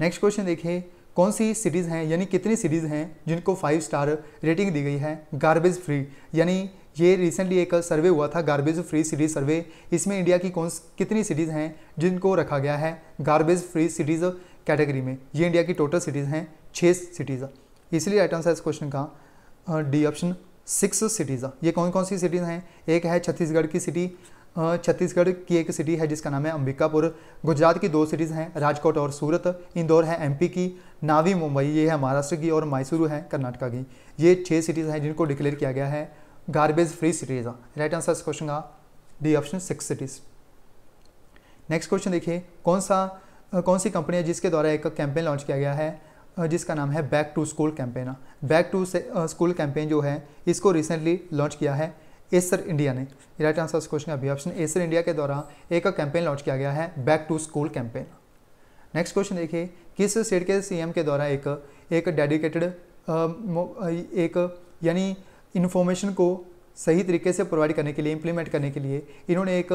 नेक्स्ट क्वेश्चन देखिए कौन सी सीरीज़ हैं यानी कितनी सीरीज़ हैं जिनको फाइव स्टार रेटिंग दी गई है गार्बेज फ्री यानी ये रिसेंटली एक सर्वे हुआ था गार्बेज फ्री सीरीज सर्वे इसमें इंडिया की कौन कितनी सीरीज़ हैं जिनको रखा गया है गार्बेज फ्री सीरीज़ कैटेगरी में ये इंडिया की टोटल सीरीज़ हैं छः सिटीज़ इसलिए राइट आंसर इस क्वेश्चन का डी ऑप्शन सिक्स सिटीज़ ये कौन कौन सी सिटीज़ हैं एक है छत्तीसगढ़ की सिटी छत्तीसगढ़ की एक सिटी है जिसका नाम है अंबिकापुर गुजरात की दो सिटीज़ हैं राजकोट और सूरत इंदौर है एमपी की नावी मुंबई ये है महाराष्ट्र की और मैसूरू है कर्नाटका की ये छः सिटीज़ हैं जिनको डिक्लेयर किया गया है garbage free cities right answer इस क्वेश्चन का D option six cities next question देखिए कौन सा कौन सी कंपनी है जिसके द्वारा एक कैंपेन लॉन्च किया गया है जिसका नाम है back to school campaign back to school campaign जो है इसको रिसेंटली लॉन्च किया है एसर इंडिया ने राइट आंसर क्वेश्चन का भी ऑप्शन एसर इंडिया के द्वारा एक कैंपेन लॉन्च किया गया है back to school campaign next question देखिए किस स्टेट के सीएम के द्वारा एक एक डेडिकेटेड एक यानी इन्फॉर्मेशन को सही तरीके से प्रोवाइड करने के लिए इम्प्लीमेंट करने के लिए इन्होंने एक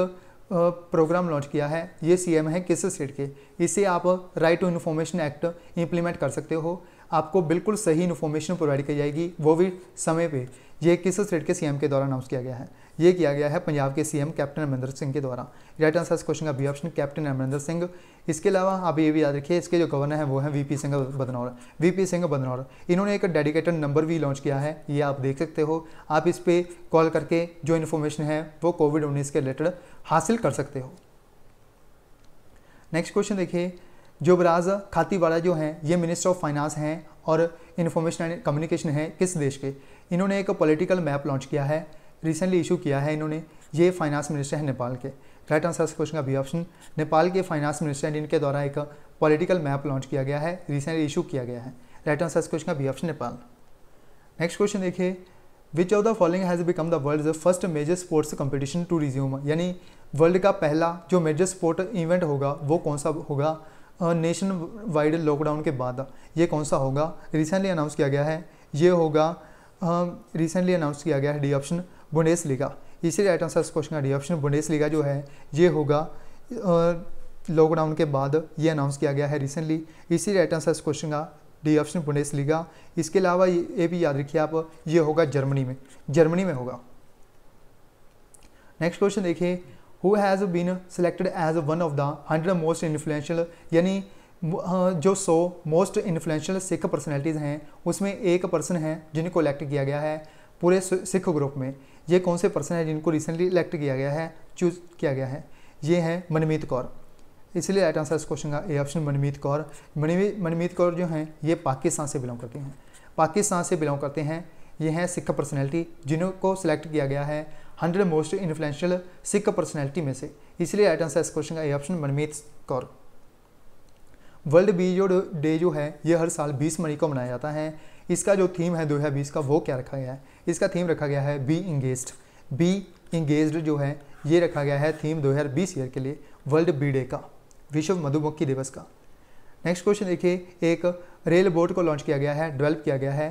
प्रोग्राम लॉन्च किया है ये सीएम है किस स्टेट के इसे आप right to information act implement कर सकते हो आपको बिल्कुल सही इन्फॉर्मेशन प्रोवाइड की जाएगी वो भी समय पे ये किस स्टेट के सीएम के द्वारा अनाउंस किया गया है ये किया गया है पंजाब के सीएम कैप्टन अमरिंदर सिंह के द्वारा राइट आंसर इस क्वेश्चन का B option captain Amarinder Singh इसके अलावा आप ये भी याद रखिए इसके जो गवर्नर हैं वो हैं वीपी सिंह बदनौर वीपी सिंह बदनौर इन्होंने एक डेडिकेटेड नंबर भी लॉन्च किया है ये आप देख सकते हो आप इस पर कॉल करके जो इन्फॉर्मेशन है वो कोविड उन्नीस के रिलेटेड हासिल कर सकते हो नेक्स्ट क्वेश्चन देखिए जोबराज खातीवाड़ा जो हैं ये मिनिस्टर ऑफ फाइनेंस हैं और इन्फॉर्मेशन एंड कम्युनिकेशन है किस देश के इन्होंने एक पॉलिटिकल मैप लॉन्च किया है रिसेंटली इशू किया है इन्होंने ये फाइनेंस मिनिस्टर हैं नेपाल के राइट आंसर क्वेश्चन का बी ऑप्शन नेपाल के फाइनेंस मिनिस्टर इनके द्वारा एक पॉलिटिकल मैप लॉन्च किया गया है रिसेंटली इशू किया गया है राइट आंसर इस क्वेश्चन का B option Nepal next question देखिए which of the following has become the world first major sports competition to resume यानी वर्ल्ड का पहला जो मेजर स्पोर्ट इवेंट होगा वो कौन सा होगा नेशन वाइड लॉकडाउन के बाद ये कौन सा होगा रिसेंटली अनाउंस किया गया है ये होगा रिसेंटली अनाउंस किया गया है डी ऑप्शन बुंडेस लीगा इसी राइट आंसर इस क्वेश्चन का डी ऑप्शन बुंडेस लीगा जो है ये होगा लॉकडाउन के बाद ये अनाउंस किया गया है रिसेंटली इसी राइट आंसर इस क्वेश्चन का डी ऑप्शन बुंडेस लीगा इसके अलावा ये भी याद रखिए आप ये होगा जर्मनी में जर्मनी में होगा नेक्स्ट क्वेश्चन देखिए who has been selected as one of the hundred most influential यानी हाँ, जो सो मोस्ट इन्फ्लुएंशियल सिख पर्सनैलिटीज़ हैं उसमें एक पर्सन है जिनको इलेक्ट किया गया है पूरे सिख ग्रुप में ये कौन से पर्सन है जिनको रिसेंटली इलेक्ट किया गया है चूज़ किया गया है ये हैं मनमीत कौर इसलिए राइट आंसर इस क्वेश्चन का ए ऑप्शन मनमीत कौर मनमीत कौर जो हैं ये पाकिस्तान से बिलोंग करते हैं पाकिस्तान से बिलोंग करते हैं ये हैं सिख पर्सनैलिटी जिनको सिलेक्ट किया गया है hundred most influential Sikh personality में से इसलिए राइट आंसर इस क्वेश्चन का A option Manmeet Kaur world जो डे जो है ये हर साल 20 मई को मनाया जाता है इसका जो थीम है दो हज़ार बीस का वो क्या रखा गया है इसका थीम रखा गया है बी इंगेज बी इंगेज जो है ये रखा गया है थीम 2020 ईयर के लिए वर्ल्ड बी डे का विश्व मधुमक्खी दिवस का नेक्स्ट क्वेश्चन देखिए एक रेल बोर्ड को लॉन्च किया गया है डेवलप किया गया है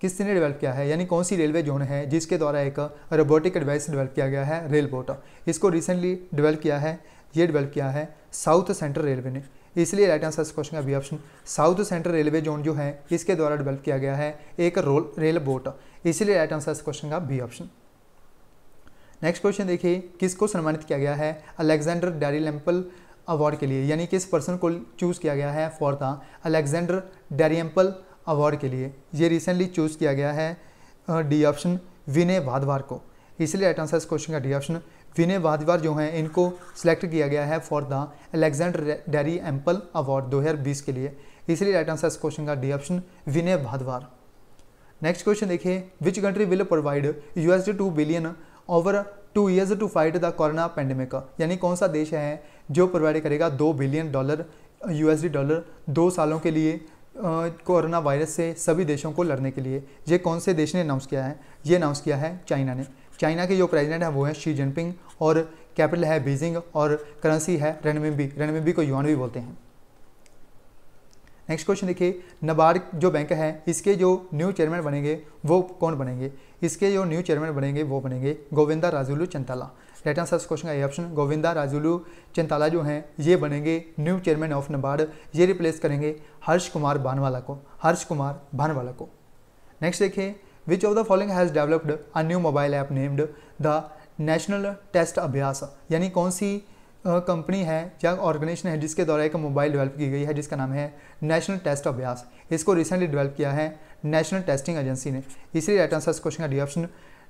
किसने डेवलप किया है यानी कौन सी रेलवे जोन है जिसके द्वारा एक रोबोटिक एडवाइस डेवलप किया गया है रेल बोट इसको रिसेंटली डेवलप किया है ये डेवलप किया है साउथ सेंट्रल रेलवे ने इसलिए राइट आंसर इस क्वेश्चन का B option south central railway zone जो है इसके द्वारा डेवलप किया गया है एक रोल रेल बोट इसलिए राइट आंसर इस क्वेश्चन का बी ऑप्शन नेक्स्ट क्वेश्चन देखिए किसको सम्मानित किया गया है अलेक्जेंडर डैरी लेम्पल अवार्ड के लिए यानी किस पर्सन को चूज़ किया गया है for the Alexander Dalrymple award के लिए ये रिसेंटली चूज़ किया गया है डी ऑप्शन विनय वाधवार को इसलिए राइट आंसर इस क्वेश्चन का डी ऑप्शन विनय वाधवार जो हैं इनको सिलेक्ट किया गया है for the Alexander Dalrymple award बीस के लिए इसलिए राइट आंसर इस क्वेश्चन का D option Vinay Bhadwar next question देखिए which country will provide US two billion over two years to fight the corona pandemic यानी कौन सा देश है जो प्रोवाइड करेगा दो बिलियन डॉलर यूएसडी डॉलर दो सालों के लिए कोरोना वायरस से सभी देशों को लड़ने के लिए ये कौन से देश ने अनाउंस किया है ये अनाउंस किया है चाइना ने चाइना के जो प्रेसिडेंट हैं वो हैं शी जिनपिंग और कैपिटल है बीजिंग और करेंसी है रनमेबी रनमेबी को यून भी बोलते हैं नेक्स्ट क्वेश्चन देखिए नबार्ड जो बैंक है इसके जो न्यू चेयरमैन बनेंगे वो कौन बनेंगे इसके जो न्यू चेयरमैन बनेंगे वो बनेंगे गोविंदा राजुलू चंताला राइट आंसर इस क्वेश्चन का ये ऑप्शन गोविंदा राजुलू चंताला जो हैं ये बनेंगे न्यू चेयरमैन ऑफ नबार्ड ये रिप्लेस करेंगे हर्ष कुमार बानवाला को हर्ष कुमार भानवाला को नेक्स्ट देखिए which of the following has developed a new mobile app named the national test Abhyas यानी कौन सी कंपनी है या ऑर्गेनाइजेशन है जिसके द्वारा एक मोबाइल डेवलप की गई है जिसका नाम है नेशनल टेस्ट अभ्यास इसको रिसेंटली डेवलप किया है नेशनल टेस्टिंग एजेंसी ने इसलिए राइट आंसर इस क्वेश्चन का D option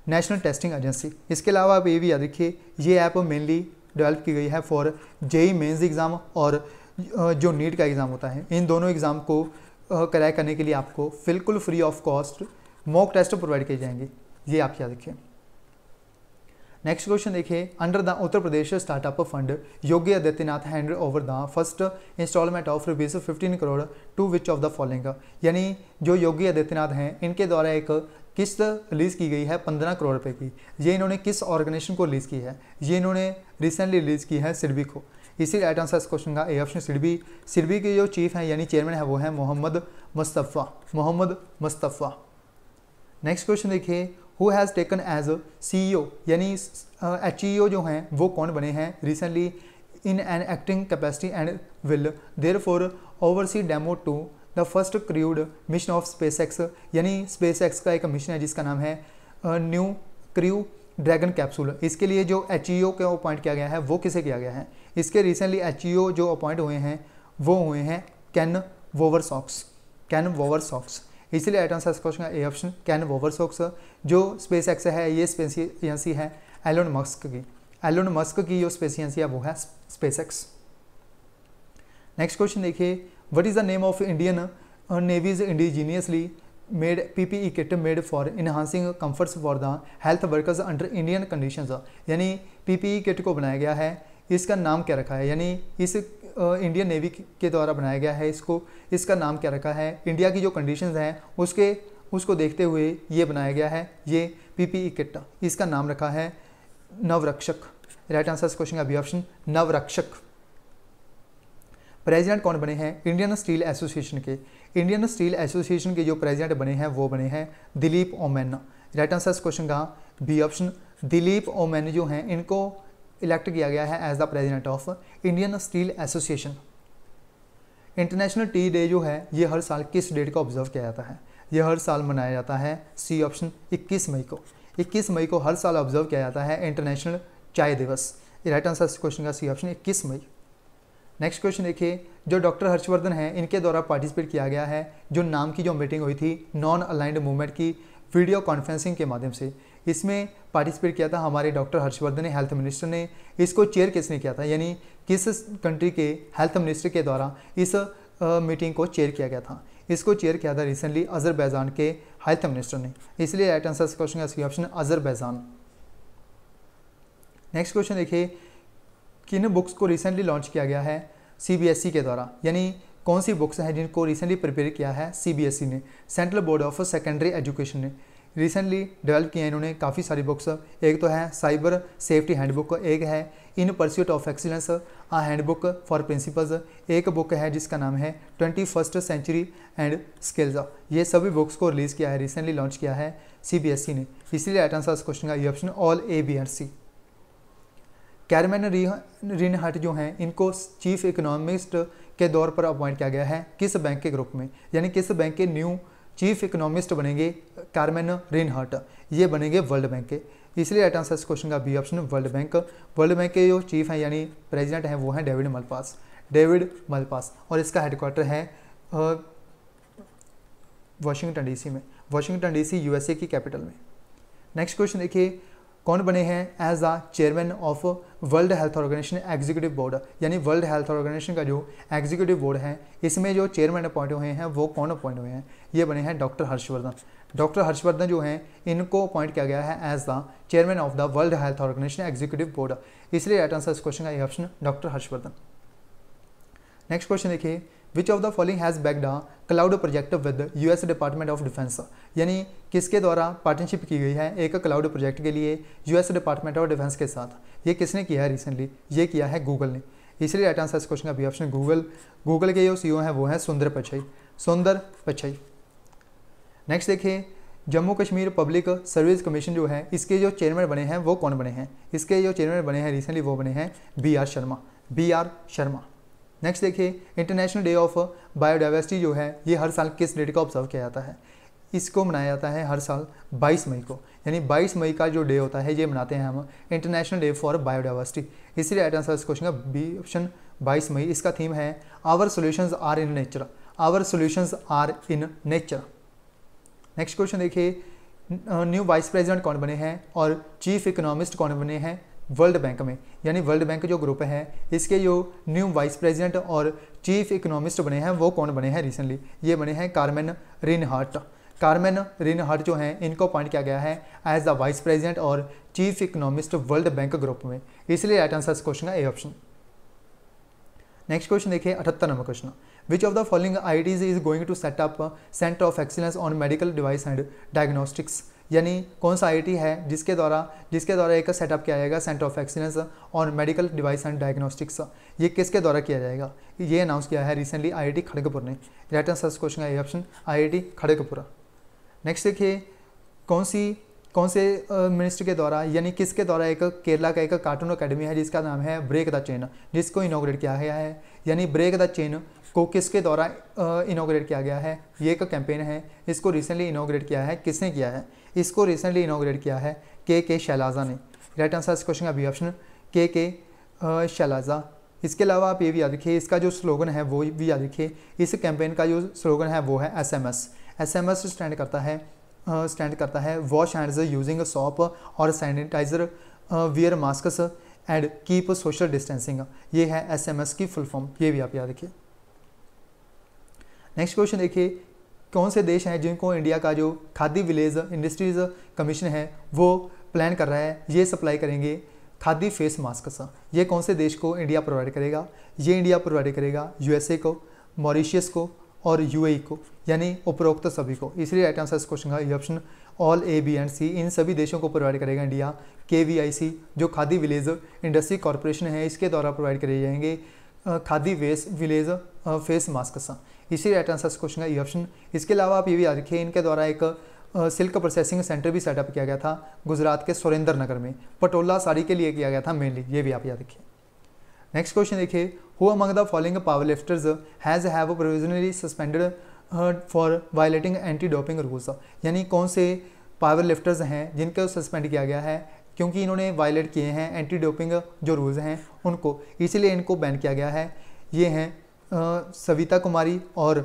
national testing agency इसके अलावा आप ये भी याद रखिए ये ऐप मेनली डेवलप की गई है फॉर जेई मेन्स एग्ज़ाम और जो नीट का एग्ज़ाम होता है इन दोनों एग्ज़ाम को क्रैक करने के लिए आपको बिल्कुल free of cost mock test provide किए जाएंगे ये आप याद रखिए नेक्स्ट क्वेश्चन देखिए under the Uttar Pradesh startup fund Yogi Adityanath hand over the first instalment of rupees fifteen crore to which of the following यानी जो योगी आदित्यनाथ हैं इनके द्वारा एक किस्त रिलीज़ की गई है पंद्रह करोड़ रुपए की ये इन्होंने किस ऑर्गेनाइजेशन को रिलीज़ की है ये इन्होंने रिसेंटली रिलीज़ की है सिडबी को इसी राइट आंसर इस क्वेश्चन का ए ऑप्शन सिडबी सिडबी के जो चीफ हैं यानी चेयरमैन है वो है मोहम्मद मुस्तफ़ा मोहम्मद मुस्तफ़ा नेक्स्ट क्वेश्चन देखिए who has taken as a O यानी एच ई जो हैं वो कौन बने हैं recently in an acting capacity and will there for oversee demo two the first crewed mission of SpaceX यानी स्पेस एक्स का एक मिशन है जिसका नाम है न्यू क्रू ड्रैगन कैप्सूल इसके लिए जो एच ई ओ को अपॉइंट किया गया है वो किसे किया गया है इसके रिसेंटली एच ई ओ जो अपॉइंट हुए हैं वो हुए हैं Ken Bowersox Ken Bowersox इसलिए right answer question A option Ken Bowersox जो स्पेस एक्स है ये स्पेस एजेंसी है एलोन मस्क की एलोन मस्क की जो स्पेस एजेंसी है वो है स्पेस एक्स नेक्स्ट क्वेश्चन देखिए what is the name of Indian navy's indigenously P E kit made for enhancing comforts for the health workers under Indian condition यानी P P E kit को बनाया गया है इसका नाम क्या रखा है यानी इस इंडियन नेवी के द्वारा बनाया गया है इसको इसका नाम क्या रखा है इंडिया की जो कंडीशन हैं उसके उसको देखते हुए ये बनाया गया है ये पी पी इकट्ठा e इसका नाम रखा है नवरक्षक राइट आंसर इस क्वेश्चन का बी ऑप्शन नवरक्षक प्रेसिडेंट कौन बने हैं इंडियन स्टील एसोसिएशन के इंडियन स्टील एसोसिएशन के जो प्रेसिडेंट बने हैं वो बने हैं दिलीप ओमैन राइट आंसर इस क्वेश्चन का बी ऑप्शन दिलीप ओमैन जो हैं इनको इलेक्ट किया गया है as the president of Indian steel association international tea day जो है ये हर साल किस डेट को ऑब्जर्व किया जाता है ये हर साल मनाया जाता है सी ऑप्शन 21 मई को 21 मई को हर साल ऑब्जर्व किया जाता है इंटरनेशनल चाय दिवस राइट आंसर इस क्वेश्चन का सी ऑप्शन इक्कीस मई नेक्स्ट क्वेश्चन देखिए जो डॉक्टर हर्षवर्धन हैं इनके द्वारा पार्टिसिपेट किया गया है जो नाम की जो मीटिंग हुई थी नॉन अलाइंड मूवमेंट की वीडियो कॉन्फ्रेंसिंग के माध्यम से इसमें पार्टिसिपेट किया था हमारे डॉक्टर हर्षवर्धन हेल्थ मिनिस्टर ने इसको चेयर किसने किया था यानी किस कंट्री के हेल्थ मिनिस्टर के द्वारा इस मीटिंग को चेयर किया गया था इसको चेयर किया था रिसेंटली अजरबैजान के हेल्थ मिनिस्टर ने इसलिए राइट आंसर क्वेश्चन का सही ऑप्शन अजरबैजान नेक्स्ट क्वेश्चन देखिए किन बुक्स को रिसेंटली लॉन्च किया गया है सी e के द्वारा यानी कौन सी बुक्स हैं जिनको रिसेंटली प्रिपेयर किया है सी e ने central board of secondary education ने रिसेंटली डेवलप किए हैं इन्होंने काफ़ी सारी बुक्स एक तो है साइबर सेफ्टी हैंडबुक एक है in pursuit of excellence a handbook for principals एक बुक है जिसका नाम है twenty first century and skills ये सभी बुक्स को रिलीज़ किया है रिसेंटली लॉन्च किया है सी e ने इसीलिए राइट आंसर क्वेश्चन का ये option all A B or C Carmen हट जो हैं इनको चीफ इकोनॉमिस्ट के दौर पर अपॉइंट किया गया है किस बैंक के ग्रुप में यानी किस बैंक के न्यू चीफ इकोनॉमिस्ट बनेंगे कार्मेन रेनहार्ट ये बनेंगे वर्ल्ड बैंक के इसलिए राइट आंसर इस क्वेश्चन का B option World Bank World Bank के जो चीफ हैं यानी प्रेजिडेंट हैं वो हैं डेविड मलपास डेविड मलपास और इसका हेडक्वार्टर है वाशिंगटन डीसी में वाशिंगटन डी यूएसए की कैपिटल में नेक्स्ट क्वेश्चन देखिए कौन बने हैं as the chairman of world health organization executive board यानी वर्ल्ड हेल्थ ऑर्गेनाइजेशन का जो एग्जीक्यूटिव बोर्ड है इसमें जो चेयरमैन अपॉइंट हुए हैं वो कौन अपॉइंट हुए हैं ये बने हैं डॉक्टर हर्षवर्धन डॉक्टर हर्षवर्धन जो हैं इनको अपॉइंट किया गया है as the chairman of the world health organization executive board इसलिए राइट आंसर इस क्वेश्चन का ये option doctor Harshvardhan next question देखिए which of the following has backed a cloud project with US department of defense यानी किसके द्वारा partnership की गई है एक क्लाउड प्रोजेक्ट के लिए यूएस डिपार्टमेंट ऑफ डिफेंस के साथ ये किसने किया है रिसेंटली ये किया है गूगल ने इसलिए राइट आंसर इस क्वेश्चन का भी ऑप्शन गूगल गूगल के जो ओ हैं वो हैं सुंदर पचई सुंदर पछई नेक्स्ट देखिए Jammu Kashmir public service commission जो है इसके जो चेयरमैन बने हैं वो कौन बने हैं इसके जो चेयरमैन बने हैं रिसेंटली वो बने हैं B R Sharma B R Sharma next देखिए इंटरनेशनल डे ऑफ बायोडाइवर्सिटी जो है ये हर साल किस डेट को ऑब्जर्व किया जाता है इसको मनाया जाता है हर साल 22 मई को यानी 22 मई का जो डे होता है ये मनाते हैं हम इंटरनेशनल डे फॉर बायोडाइवर्सिटी इसलिए राइट आंसर इस क्वेश्चन का बी ऑप्शन 22 मई इसका थीम है our solutions are in nature our solutions are in nature next question देखिए न्यू वाइस प्रेजिडेंट कौन बने हैं और चीफ इकोनॉमिस्ट कौन बने हैं वर्ल्ड बैंक में यानी वर्ल्ड बैंक जो ग्रुप है इसके जो न्यू वाइस प्रेसिडेंट और चीफ इकोनॉमिस्ट बने हैं वो कौन बने हैं रिसेंटली ये बने हैं कार्मेन रिनहार्ट कार्मेन रिनहार्ट जो हैं इनको अपॉइंट किया गया है एज द वाइस प्रेसिडेंट और chief economist world bank group में इसलिए राइट आंसर क्वेश्चन का ए ऑप्शन नेक्स्ट क्वेश्चन देखिए अठहत्तर number question which of the following I is going to set up centre of excellence on medical device and diagnostics यानी कौन सा आई है जिसके द्वारा जिसके द्वारा एक सेटअप किया जाएगा सेंटर ऑफ एक्सीलेंस और मेडिकल डिवाइस एंड डायग्नोस्टिक्स ये किसके द्वारा किया जाएगा ये अनाउंस किया है रिसेंटली आई खड़गपुर ने राइट आंसर क्वेश्चन का ये ऑप्शन आई खड़गपुर नेक्स्ट देखिए कौन सी कौन से मिनिस्ट्री के द्वारा यानी किसके द्वारा एक केरला का एक कार्टून अकेडमी है जिसका नाम है ब्रेक द चेन जिसको इनोग्रेट किया गया है यानी ब्रेक द चेन को किसके द्वारा इनोग्रेट किया गया है ये एक कैंपेन है इसको रिसेंटली इनोग्रेट किया है किसने किया है इसको रिसेंटली इनोग्रेट किया है के के शैलाजा ने राइट आंसर इस क्वेश्चन का बी ऑप्शन के के शैलाजा इसके अलावा आप ये भी याद रखिए इसका जो स्लोगन है वो भी याद रखिए इस कैंपेन का जो स्लोगन है वो है S M S S M S stand करता है स्टैंड करता है वॉश हैंड्स यूजिंग सॉप और sanitizer wear masks and keep social distancing ये है एस एम एस की फुल फॉर्म ये भी आप याद रखिए नेक्स्ट क्वेश्चन देखिए कौन से देश हैं जिनको इंडिया का जो खादी विलेज इंडस्ट्रीज कमीशन है वो प्लान कर रहा है ये सप्लाई करेंगे खादी फेस मास्क ये कौन से देश को इंडिया प्रोवाइड करेगा ये इंडिया प्रोवाइड करेगा यूएसए को मॉरिशियस को और यूएई e को यानी उपरोक्त सभी को इसलिए राइट आंसर इस क्वेश्चन का ये option all A B and C इन सभी देशों को प्रोवाइड करेगा इंडिया के वी आई सी जो खादी विलेज इंडस्ट्री कॉरपोरेशन है इसके द्वारा प्रोवाइड करे जाएंगे खादी वेस विलेज फेस मास्क इसी राइट आंसर क्वेश्चन का ये ऑप्शन इसके अलावा आप ये भी याद रखिए इनके द्वारा एक सिल्क प्रोसेसिंग सेंटर भी सेटअप किया गया था गुजरात के सुरेंद्र नगर में पटोला साड़ी के लिए किया गया था मेनली ये भी आप याद रखिए नेक्स्ट क्वेश्चन देखिए who among the following power lifters has have provisionally suspended for violating anti doping rules यानी कौन से पावर लिफ्टर्स हैं जिनको सस्पेंड किया गया है क्योंकि इन्होंने वायलेट किए हैं एंटी डोपिंग जो रूल्स हैं उनको इसीलिए इनको बैन किया गया है ये हैं सविता कुमारी और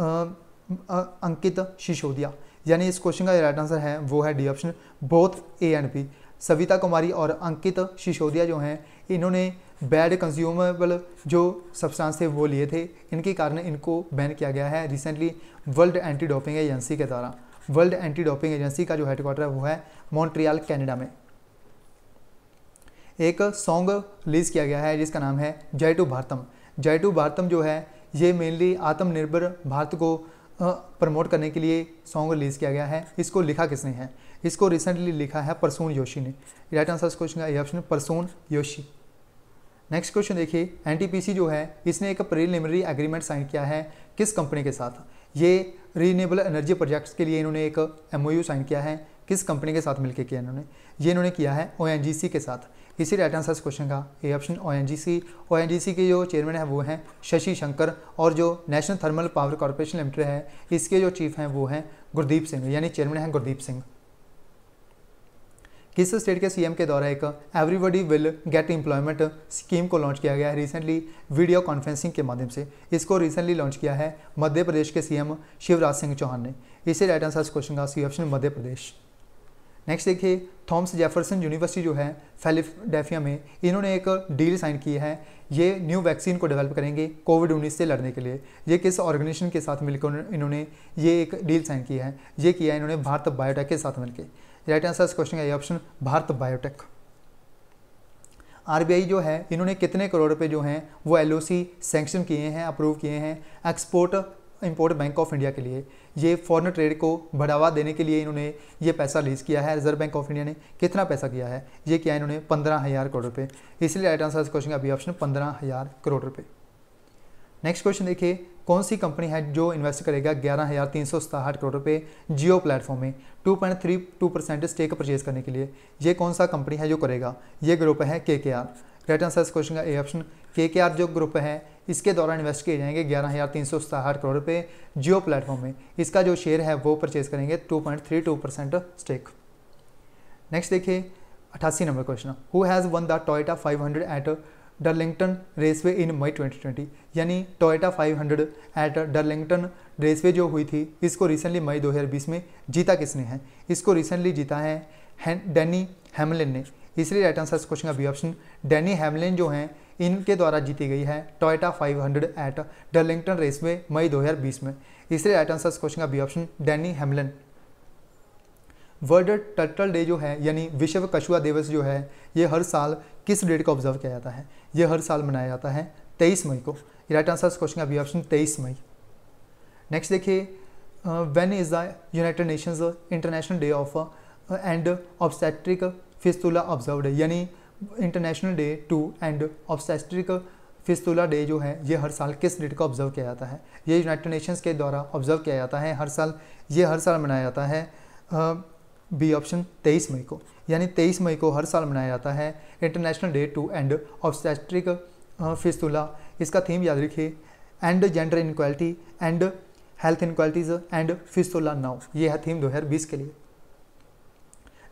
आ, आ, अंकित शिशोदिया यानी इस क्वेश्चन का राइट आंसर है वो है D option both A and B Savita Kumari और अंकित शिशोदिया जो हैं इन्होंने बैड कंज्यूमेबल जो सब्सटेंस थे वो लिए थे इनके कारण इनको बैन किया गया है recently world anti doping agency के द्वारा वर्ल्ड एंटी डोपिंग एजेंसी का जो हेडक्वार्टर है वो है मॉन्ट्रियल कैनेडा में एक सॉन्ग रिलीज़ किया गया है जिसका नाम है जय टू भारतम जय टू भारतम जो है ये मेनली आत्मनिर्भर भारत को प्रमोट करने के लिए सॉन्ग रिलीज़ किया गया है इसको लिखा किसने है इसको रिसेंटली लिखा है परसून योशी ने राइट आंसर क्वेश्चन का ये option Prasoon Joshi next question देखिए एन जो है इसने एक प्रिलिमिनरी एग्रीमेंट साइन किया है किस कंपनी के साथ ये रीनेबल एनर्जी प्रोजेक्ट्स के लिए इन्होंने एक एमओयू साइन किया है किस कंपनी के साथ मिलकर किया इन्होंने ये इन्होंने किया है ओ के साथ इसी राइट आंसर इस क्वेश्चन का ए ऑप्शन ओ एन के जो चेयरमैन है वो हैं शशि शंकर और जो national thermal power corporation limited है इसके जो चीफ हैं वो हैं गुरदीप सिंह यानी चेयरमैन हैं गुरदीप सिंह किस स्टेट के सीएम के द्वारा एक everybody will get employment scheme को लॉन्च किया गया है रिसेंटली वीडियो कॉन्फ्रेंसिंग के माध्यम से इसको रिसेंटली लॉन्च किया है मध्य प्रदेश के सीएम शिवराज सिंह चौहान ने इसे राइट आंसर क्वेश्चन का C option Madhya Pradesh next देखिए थॉम्स जेफरसन यूनिवर्सिटी जो है फेलिडेल्फिया में इन्होंने एक डील साइन की है ये न्यू वैक्सीन को डेवलप करेंगे कोविड 19 से लड़ने के लिए ये किस ऑर्गेनाइजेशन के साथ मिलकर इन्होंने ये एक डील साइन की है ये किया है इन्होंने भारत बायोटेक के साथ मिलकर राइट आंसर इस क्वेश्चन का ये ऑप्शन भारत बायोटेक आरबीआई जो है इन्होंने कितने करोड़ रुपए जो हैं वो एलओसी सैंक्शन किए हैं अप्रूव किए हैं export import bank of India के लिए ये फॉरन ट्रेड को बढ़ावा देने के लिए इन्होंने ये पैसा रिलीज़ किया है रिजर्व बैंक ऑफ इंडिया ने कितना पैसा किया है ये किया इन्होंने पंद्रह हज़ार करोड़ रुपये इसलिए राइट आंसर इस क्वेश्चन का बी ऑप्शन पंद्रह हज़ार करोड़ रुपये नेक्स्ट क्वेश्चन देखिए कौन सी कंपनी है जो इन्वेस्ट करेगा ग्यारह हज़ार तीन सौ सताहठ करोड़ रुपये जियो प्लेटफॉर्म में two point three two percent stake purchase करने के लिए ये कौन सा कंपनी है जो करेगा ये ग्रुप है K K R right answer इस क्वेश्चन का A option K K are जो ग्रुप है इसके द्वारा इन्वेस्ट किए जाएंगे ग्यारह हज़ार तीन सौ सताहठ करोड़ रुपये जियो प्लेटफॉर्म में इसका जो शेयर है वो परचेज करेंगे two point three two percent stake next देखिए अठासी number question who has won the Toyota five hundred at Darlington raceway in May twenty twenty यानी Toyota hundred at Darlington raceway जो हुई थी इसको रिसेंटली मई दो हज़ार बीस में जीता किसने है इसको रिसेंटली जीता है डैनी हेमलिन ने इसलिए राइट आंसर इस क्वेश्चन का बी ऑप्शन डैनी हेमलिन जो हैं इनके द्वारा जीती गई है टोयटा 500 एट डर्लिंगटन में मई 2020 में इसलिए राइट आंसर इस क्वेश्चन का B option Denny Hamlin world turtle day जो है यानी विश्व कछुआ दिवस जो है ये हर साल किस डेट को ऑब्जर्व किया जाता है ये हर साल मनाया जाता है तेईस मई को राइट आंसर इस क्वेश्चन का बी ऑप्शन तेईस मई नेक्स्ट देखिए when is the United Nations international day of end obstetric fistula observed यानी international day to end obstetric fistula day जो है ये हर साल किस डेट को ऑब्जर्व किया जाता है ये यूनाइटेड नेशंस के द्वारा ऑब्जर्व किया जाता है हर साल ये हर साल मनाया जाता है बी ऑप्शन 23 मई को यानी 23 मई को हर साल मनाया जाता है international day to end obstetric fistula इसका थीम याद रखिए end gender inequality end health inequalities end fistula now ये है थीम दो के लिए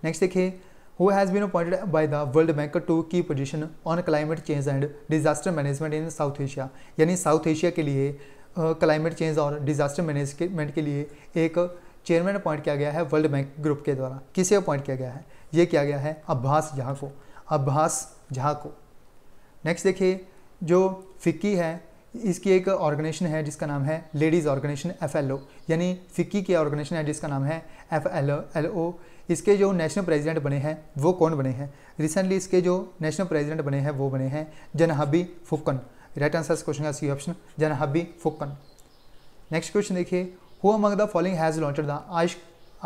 नेक्स्ट देखिए who has been appointed by the world bank to key position on climate change and disaster management in south Asia यानी south Asia के लिए climate change और डिजास्टर मैनेजमेंट के लिए एक चेयरमैन अपॉइंट किया गया है वर्ल्ड बैंक ग्रुप के द्वारा किसे अपॉइंट किया गया है ये किया गया है अब्बास झा को अब्बास झा को नेक्स्ट देखिए जो फिक्की है इसकी एक ऑर्गेनाइजेशन है जिसका नाम है ladies organization F L O यानी फिक्की की ऑर्गेनाइजेशन है जिसका नाम है एफ एल एल ओ इसके जो नेशनल प्रेसिडेंट बने हैं वो कौन बने हैं रिसेंटली इसके जो नेशनल प्रेसिडेंट बने हैं वो बने हैं Jahnabi Phukan right answer question का C option Jahnabi Phukan next question देखिए who among the following has launched the Ayush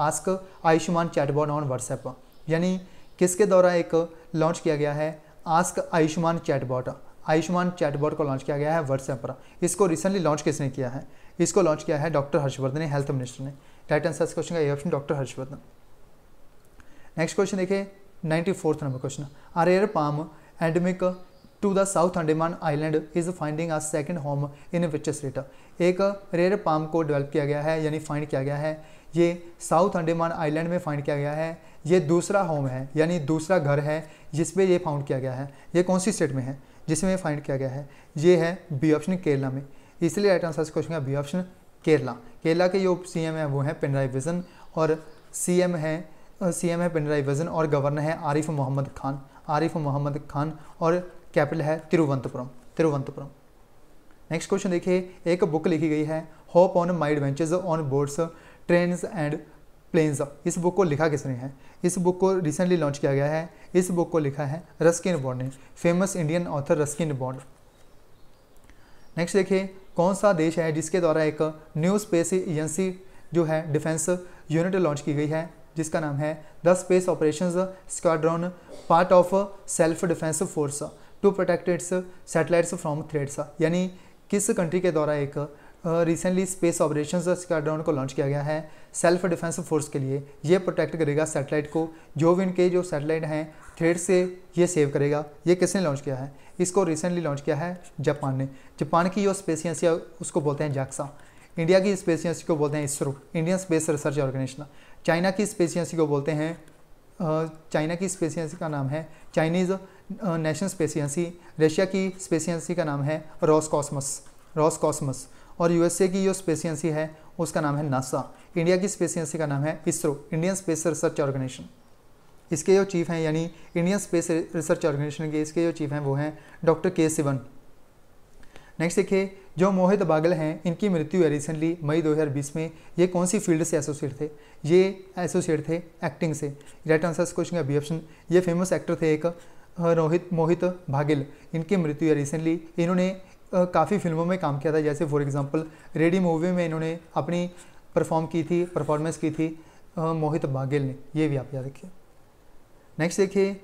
ask Ayushman chatbot on WhatsApp यानी किसके द्वारा एक लॉन्च किया गया है ask Ayushman chatbot Ayushman chatbot को लॉन्च किया गया है व्हाट्सएप पर इसको रिसेंटली लॉन्च किसने किया है इसको लॉन्च किया है डॉक्टर हर्षवर्धन ने हेल्थ मिनिस्टर ने राइट आंसर क्वेश्चन का ये option doctor Harshvardhan next question देखिए ninety fourth number question are rare palm endemic to the south Andaman island is finding a second home in which state एक rare palm को develop किया गया है यानी फाइंड किया गया है ये साउथ अंडेमान आइलैंड में फाइंड किया गया है ये दूसरा होम है यानी दूसरा घर है जिसमें ये फाउंड किया गया है ये कौन सी स्टेट में है जिसमें फाइंड किया गया है ये है बी ऑप्शन केरला में इसलिए राइट आंसर क्वेश्चन का बी ऑप्शन केरला केरला के जो सी एम है वो हैं पिनराई विजन और सी एम है सी एम है पिनराई विजन और गवर्नर है आरिफ मोहम्मद खान आरिफ मोहम्मद खान और कैपिटल है तिरुवंतपुरम तिरुवंतपुरम नेक्स्ट क्वेश्चन देखिए एक बुक लिखी गई है hop on my adventures on boards train and planes इस बुक को लिखा किसने है इस बुक को रिसेंटली लॉन्च किया गया है इस बुक को लिखा है रस्किन बॉन्ड ने famous Indian author Ruskin Bond next देखिए कौन सा देश है जिसके द्वारा एक न्यू स्पेस एजेंसी जो है डिफेंस यूनिट लॉन्च की गई है जिसका नाम है the space operation squadron part of self defence force to protect its satellites from threats यानी किस कंट्री के द्वारा एक रिसेंटली स्पेस ऑपरेशन स्क्वाड्रॉन को लॉन्च किया गया है सेल्फ डिफेंस फोर्स के लिए ये प्रोटेक्ट करेगा सैटेलाइट को जो भी इनके जो सैटेलाइट हैं थ्रेड से ये सेव करेगा ये किसने लॉन्च किया है इसको रिसेंटली लॉन्च किया है जापान ने जापान की जो स्पेस एजेंसी उसको बोलते हैं जैक्सा इंडिया की स्पेस एजेंसी को बोलते हैं ISRO Indian space research organisation China की स्पेस एजेंसी को बोलते हैं चाइना की स्पेस एजेंसी का नाम है Chinese national space agency Russia की स्पेस एजेंसी का नाम है रॉस कॉस्मस रॉस कॉस्मस और यूएसए की जो स्पेस एजेंसी है उसका नाम है नासा इंडिया की स्पेस एजेंसी का नाम है ISRO Indian space research organisation इसके जो चीफ हैं यानी इंडियन स्पेस रिसर्च ऑर्गेनाइजेशन के इसके जो चीफ हैं वो हैं डॉक्टर के सिवन नेक्स्ट देखिए जो मोहित बागल हैं इनकी मृत्यु है रिसेंटली मई 2020 में ये कौन सी फील्ड से एसोसिएट थे ये एसोसिएट थे एक्टिंग से राइट आंसर क्वेश्चन का बी ऑप्शन ये फेमस एक्टर थे एक रोहित मोहित भागिल इनकी मृत्यु है रिसेंटली इन्होंने काफ़ी फिल्मों में काम किया था जैसे फॉर एग्जांपल रेडी मूवी में इन्होंने अपनी परफॉर्म की थी परफॉर्मेंस की थी मोहित बागेल ने ये भी आप याद रखिए नेक्स्ट देखिए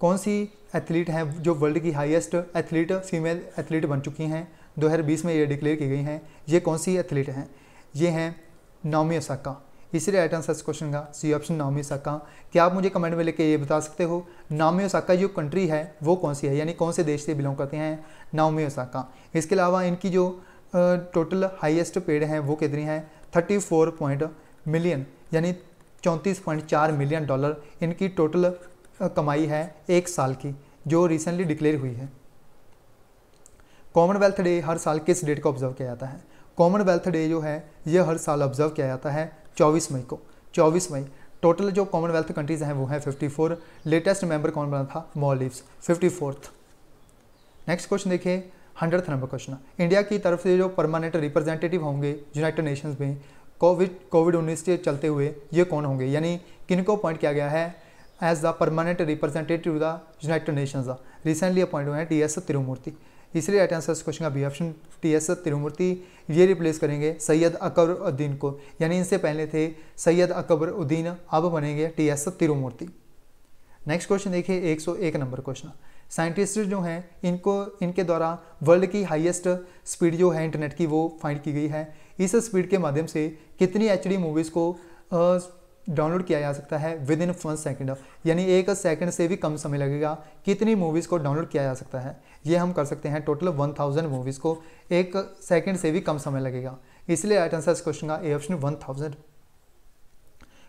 कौन सी एथलीट हैं जो वर्ल्ड की हाईएस्ट एथलीट फीमेल एथलीट बन चुकी हैं 2020 में ये डिक्लेयर की गई हैं ये कौन सी एथलीट हैं ये हैं नौमी ओसाका इसलिए राइट आंसर इस क्वेश्चन का सी ऑप्शन नॉमी ओसाका क्या आप मुझे कमेंट में लेके ये बता सकते हो नॉमी ओसाका जो कंट्री है वो कौन सी है यानी कौन से देश से बिलोंग करते हैं नामी ओसाका इसके अलावा इनकी जो टोटल हाइएस्ट पेड हैं वो कितनी हैं थर्टी फोर पॉइंट मिलियन यानी चौंतीस पॉइंट चार मिलियन डॉलर इनकी टोटल कमाई है एक साल की जो रिसेंटली डिक्लेयर हुई है कॉमनवेल्थ डे हर साल किस डेट को ऑब्जर्व किया जाता है कॉमनवेल्थ डे जो है यह हर साल ऑब्जर्व किया जाता है 24 मई को 24 मई टोटल जो कॉमनवेल्थ कंट्रीज हैं वो फिफ्टी 54 लेटेस्ट मेंबर कौन बना था Maldives fifty fourth next question देखिए हंड्रेड नंबर क्वेश्चन इंडिया की तरफ से जो परमानेंट रिप्रेजेंटेटिव होंगे यूनाइटेड नेशंस में कोविड कोविड उन्नीस के चलते हुए ये कौन होंगे यानी किनको अपॉइंट किया गया है as the permanent representative the United Nation का रिसेंटली अपॉइंट हुए हैं टी एस तिरुमूर्ति इसलिए राइट आंसर इस क्वेश्चन का B option T S Tirumurti ये रिप्लेस करेंगे सैयद अकबरुद्दीन को यानी इनसे पहले थे सैयद अकबरुद्दीन अब बनेंगे T S Tirumurti next question देखिए 101 नंबर क्वेश्चन साइंटिस्ट जो हैं इनको इनके द्वारा वर्ल्ड की हाईएस्ट स्पीड जो है इंटरनेट की वो फाइंड की गई है इस स्पीड के माध्यम से कितनी एच मूवीज़ को डाउनलोड किया जा सकता है विद इन वन सेकेंड यानी एक सेकेंड से भी कम समय लगेगा कितनी मूवीज़ को डाउनलोड किया जा सकता है ये हम कर सकते हैं टोटल वन थाउजेंड मूवीज़ को एक सेकेंड से भी कम समय लगेगा इसलिए आइट आंसर इस क्वेश्चन का ए ऑप्शन वन थाउजेंड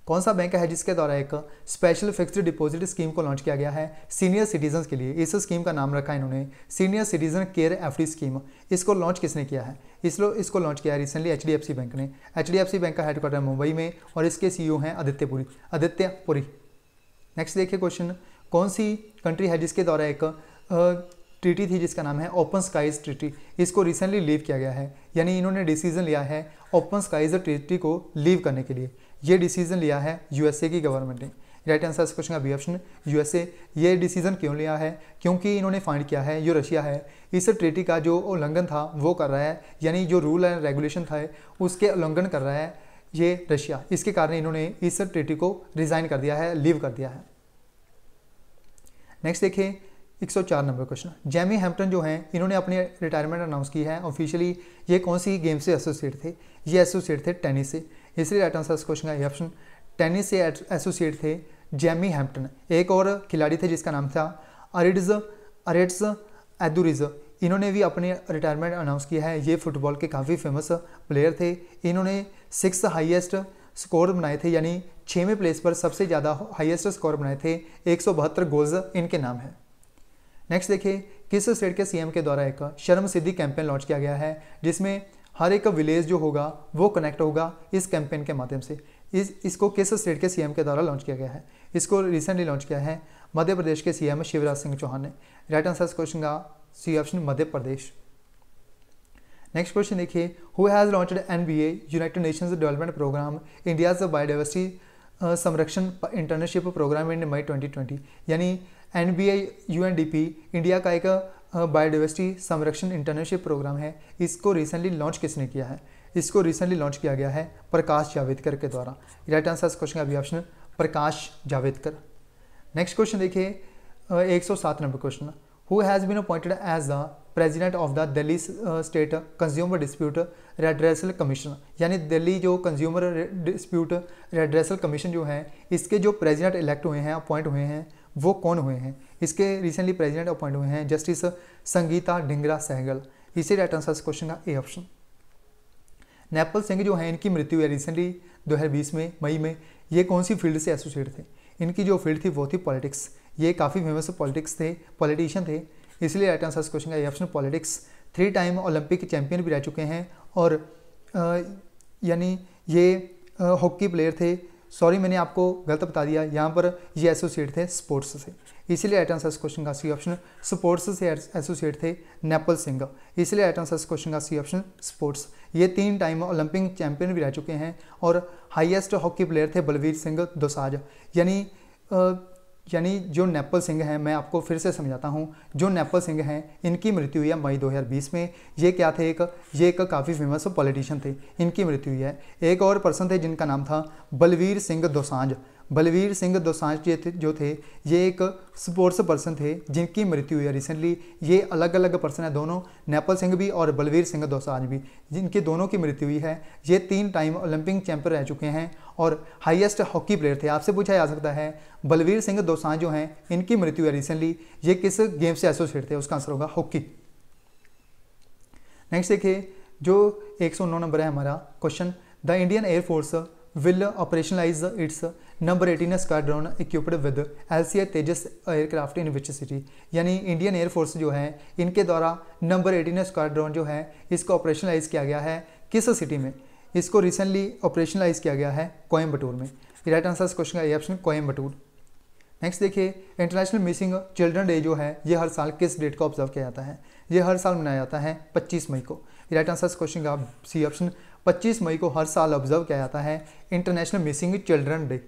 कौन सा बैंक है जिसके द्वारा एक स्पेशल फिक्स्ड डिपॉजिट स्कीम को लॉन्च किया गया है सीनियर सिटीजन के लिए इस स्कीम का नाम रखा इन्होंने senior citizen care F scheme इसको लॉन्च किसने किया है इसलो इसको लॉन्च किया है रिसेंटली एच बैंक ने एच बैंक का हेडक्वार्टर मुंबई में और इसके सी हैं आदित्य पुरी आदित्य पुरी नेक्स्ट देखिए क्वेश्चन कौन सी कंट्री है जिसके द्वारा एक ट्रीटी थी जिसका नाम है ओपन स्काइज ट्रीटी इसको रिसेंटली लीव किया गया है यानी इन्होंने डिसीजन लिया है ओपन स्काइज ट्रीटी को लीव करने के लिए ये डिसीजन लिया है यूएसए की गवर्नमेंट ने राइट आंसर इस क्वेश्चन का बी ऑप्शन यूएसए ये डिसीजन क्यों लिया है क्योंकि इन्होंने फाइंड किया है जो रशिया है इस ट्रेटी का जो उल्लंघन था वो कर रहा है यानी जो रूल एंड रेगुलेशन था उसके उल्लंघन कर रहा है ये रशिया इसके कारण इन्होंने इस ट्रेटी को रिजाइन कर दिया है लीव कर दिया है नेक्स्ट देखिए 104 नंबर क्वेश्चन जैमी हैम्पटन जो हैं इन्होंने अपनी रिटायरमेंट अनाउंस की है ऑफिशियली ये कौन सी गेम से एसोसिएट थे ये एसोसिएट थे टेनिस से इसलिए राइट आंसर इस क्वेश्चन का ये ऑप्शन टेनिस से एसोसिएट थे जेमी हैम्पटन एक और खिलाड़ी थे जिसका नाम था अरिड्स अरेट्स एदुरिज इन्होंने भी अपने रिटायरमेंट अनाउंस किया है ये फुटबॉल के काफ़ी फेमस प्लेयर थे इन्होंने सिक्स हाईएस्ट स्कोर बनाए थे यानी छवें प्लेस पर सबसे ज़्यादा हाईएस्ट स्कोर बनाए थे एक गोल्स इनके नाम है नेक्स्ट देखिए किस स्टेट के सीएम के द्वारा एक शर्म सिद्धि कैंपेन लॉन्च किया गया है जिसमें हर एक विलेज जो होगा वो कनेक्ट होगा इस कैंपेन के माध्यम से इस इसको किस स्टेट के सीएम के द्वारा लॉन्च किया गया है इसको रिसेंटली लॉन्च किया है मध्य प्रदेश के सीएम शिवराज सिंह चौहान ने राइट आंसर इस क्वेश्चन का C option Madhya Pradesh next question देखिए who has launched N B A United Nation development programme India's biodiversity संरक्षण internship programme in May twenty यानी N B A U N D P India का एक biodiversity संरक्षण internship programme है इसको recently launch किसने किया है इसको रिसेंटली लॉन्च किया गया है प्रकाश जावेदकर के द्वारा राइट आंसर इस क्वेश्चन का B option Prakash Javadekar next question देखिए एक सौ सात number question who has been appointed as the president of the Delhi state consumer dispute redressal commission यानी दिल्ली जो कंज्यूमर डिस्प्यूट रेड्रेसल कमीशन जो है इसके जो प्रेजिडेंट इलेक्ट हुए हैं अपॉइंट हुए हैं वो कौन हुए हैं इसके रिसेंटली प्रेजिडेंट अपॉइंट हुए हैं जस्टिस संगीता ढिंगरा सहगल इसे राइट आंसर इस क्वेश्चन का ए ऑप्शन नेपल सिंह जो है इनकी मृत्यु हुई रिसेंटली 2020 में मई में ये कौन सी फील्ड से एसोसिएट थे इनकी जो फील्ड थी वो थी पॉलिटिक्स ये काफ़ी फेमस पॉलिटिक्स थे पॉलिटिशियन थे इसलिए राइट आंसर इस क्वेश्चन का A option politics three time Olympic champion भी रह चुके हैं और यानी ये हॉकी प्लेयर थे सॉरी मैंने आपको गलत बता दिया यहाँ पर ये एसोसिएट थे स्पोर्ट्स से इसलिए राइट आंसर इस क्वेश्चन का सी ऑप्शन स्पोर्ट्स से एसोसिएट थे नेपल सिंह इसलिए राइट आंसर इस क्वेश्चन का सी ऑप्शन स्पोर्ट्स ये तीन टाइम ओलंपिक चैंपियन भी रह चुके हैं और हाईएस्ट हॉकी प्लेयर थे बलवीर सिंह दोसाज यानी यानी जो नेपल सिंह हैं मैं आपको फिर से समझाता हूँ जो नेपल सिंह हैं इनकी मृत्यु हुई है मई 2020 में ये क्या थे एक ये एक काफ़ी फेमस पॉलिटिशियन थे इनकी मृत्यु हुई है एक और पर्सन थे जिनका नाम था बलवीर सिंह दोसांझ बलवीर सिंह दोसांझ जी थे जो थे ये एक स्पोर्ट्स पर्सन थे जिनकी मृत्यु हुई है रिसेंटली ये अलग अलग पर्सन है दोनों नेपाल सिंह भी और बलवीर सिंह दोसांझ भी जिनके दोनों की मृत्यु हुई है ये तीन टाइम ओलंपिक चैंपियन रह चुके हैं और हाईएस्ट हॉकी प्लेयर थे आपसे पूछा जा सकता है बलवीर सिंह दोसांझ जो हैं इनकी मृत्यु है रिसेंटली ये किस गेम से एसोसिएट थे उसका आंसर होगा हॉकी नेक्स्ट देखिए जो एक नंबर है हमारा question the Indian air force will operationalize its number 18 squadron equipped with L C Tejas aircraft in which city यानी इंडियन एयरफोर्स जो है इनके द्वारा नंबर 18 स्क्वाड्रॉन जो है इसको ऑपरेशनलाइज किया गया है किस सिटी में इसको रिसेंटली ऑपरेशनलाइज किया गया है कोयम्बटूर में राइट आंसर क्वेश्चन का ये ऑप्शन कोयम्बटूर नेक्स्ट देखिए इंटरनेशनल मिसिंग चिल्ड्रन डे जो है ये हर साल किस डेट को ऑब्जर्व किया जाता है ये हर साल मनाया जाता है 25 मई को राइट आंसर क्वेश्चन का सी ऑप्शन 25 मई को हर साल ऑब्जर्व किया जाता है international missing children day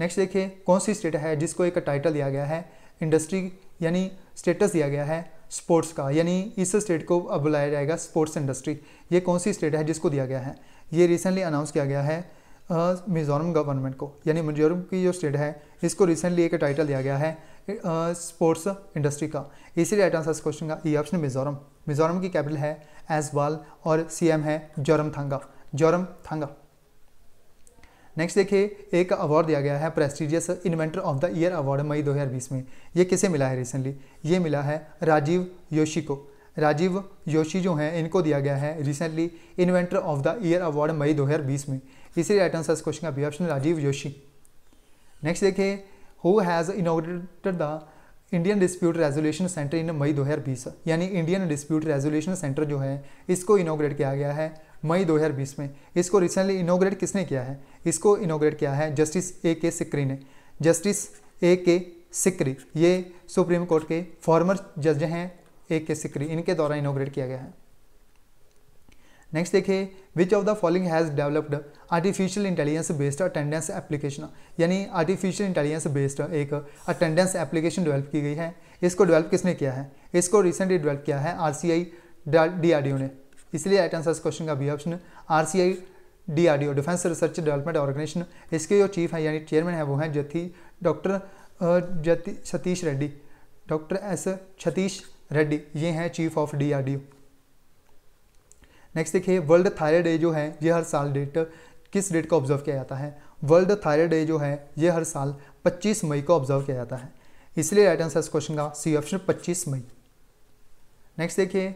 next देखिए कौन सी स्टेट है जिसको एक टाइटल दिया गया है इंडस्ट्री यानी स्टेटस दिया गया है स्पोर्ट्स का यानी इस स्टेट को अब बुलाया जाएगा स्पोर्ट्स इंडस्ट्री ये कौन सी स्टेट है जिसको दिया गया है ये रिसेंटली अनाउंस किया गया है मिजोरम गवर्नमेंट को यानी मिजोरम की जो स्टेट है इसको रिसेंटली एक टाइटल दिया गया है स्पोर्ट्स इंडस्ट्री का इसी राइट आंसर क्वेश्चन का ई ऑप्शन मिजोरम मिजोरम की कैपिटल है एसवाल और सीएम है Zoramthanga Zoramthanga next देखिए एक अवार्ड दिया गया है prestigious inventor of the year award मई 2020 में ये किसे मिला है रिसेंटली ये मिला है राजीव योशी को राजीव जोशी जो हैं इनको दिया गया है recently inventor of the year award मई 2020 में इसी राइट आंसर क्वेश्चन का B option Rajiv Joshi next देखिए who has inaugurated the Indian dispute resolution centre in मई 2020 यानी इंडियन डिस्प्यूट रेजोल्यूशन सेंटर जो है इसको इनोग्रेट किया गया है मई 2020 में इसको रिसेंटली इनोग्रेट किसने किया है इसको इनोग्रेट किया है जस्टिस ए के सिक्री ने जस्टिस ए के सिक्री ये सुप्रीम कोर्ट के फॉर्मर जज हैं ए के सिक्री इनके द्वारा इनोग्रेट किया गया है नेक्स्ट देखिए which of the following has developed artificial intelligence based attendance application यानी आर्टिफिशियल इंटेलिजेंस बेस्ड एक अटेंडेंस एप्लीकेशन डेवलप की गई है इसको डेवलप किसने किया है इसको रिसेंटली डेवलप किया है आर सी आई डी ने इसलिए आइट आंसर क्वेश्चन का B option R C I D R D O defence research development organisation इसके जो चीफ हैं यानी चेयरमैन है वो हैं जथी doctor Satish Reddy doctor S Satish Reddy ये हैं chief of D R D O next देखिए वर्ल्ड थायराइड डे जो है ये हर साल डेट किस डेट को ऑब्जर्व किया जाता है वर्ल्ड थायराइड डे जो है ये हर साल 25 मई को ऑब्जर्व किया जाता है इसलिए राइट आंसर इस क्वेश्चन का सी ऑप्शन 25 मई नेक्स्ट देखिए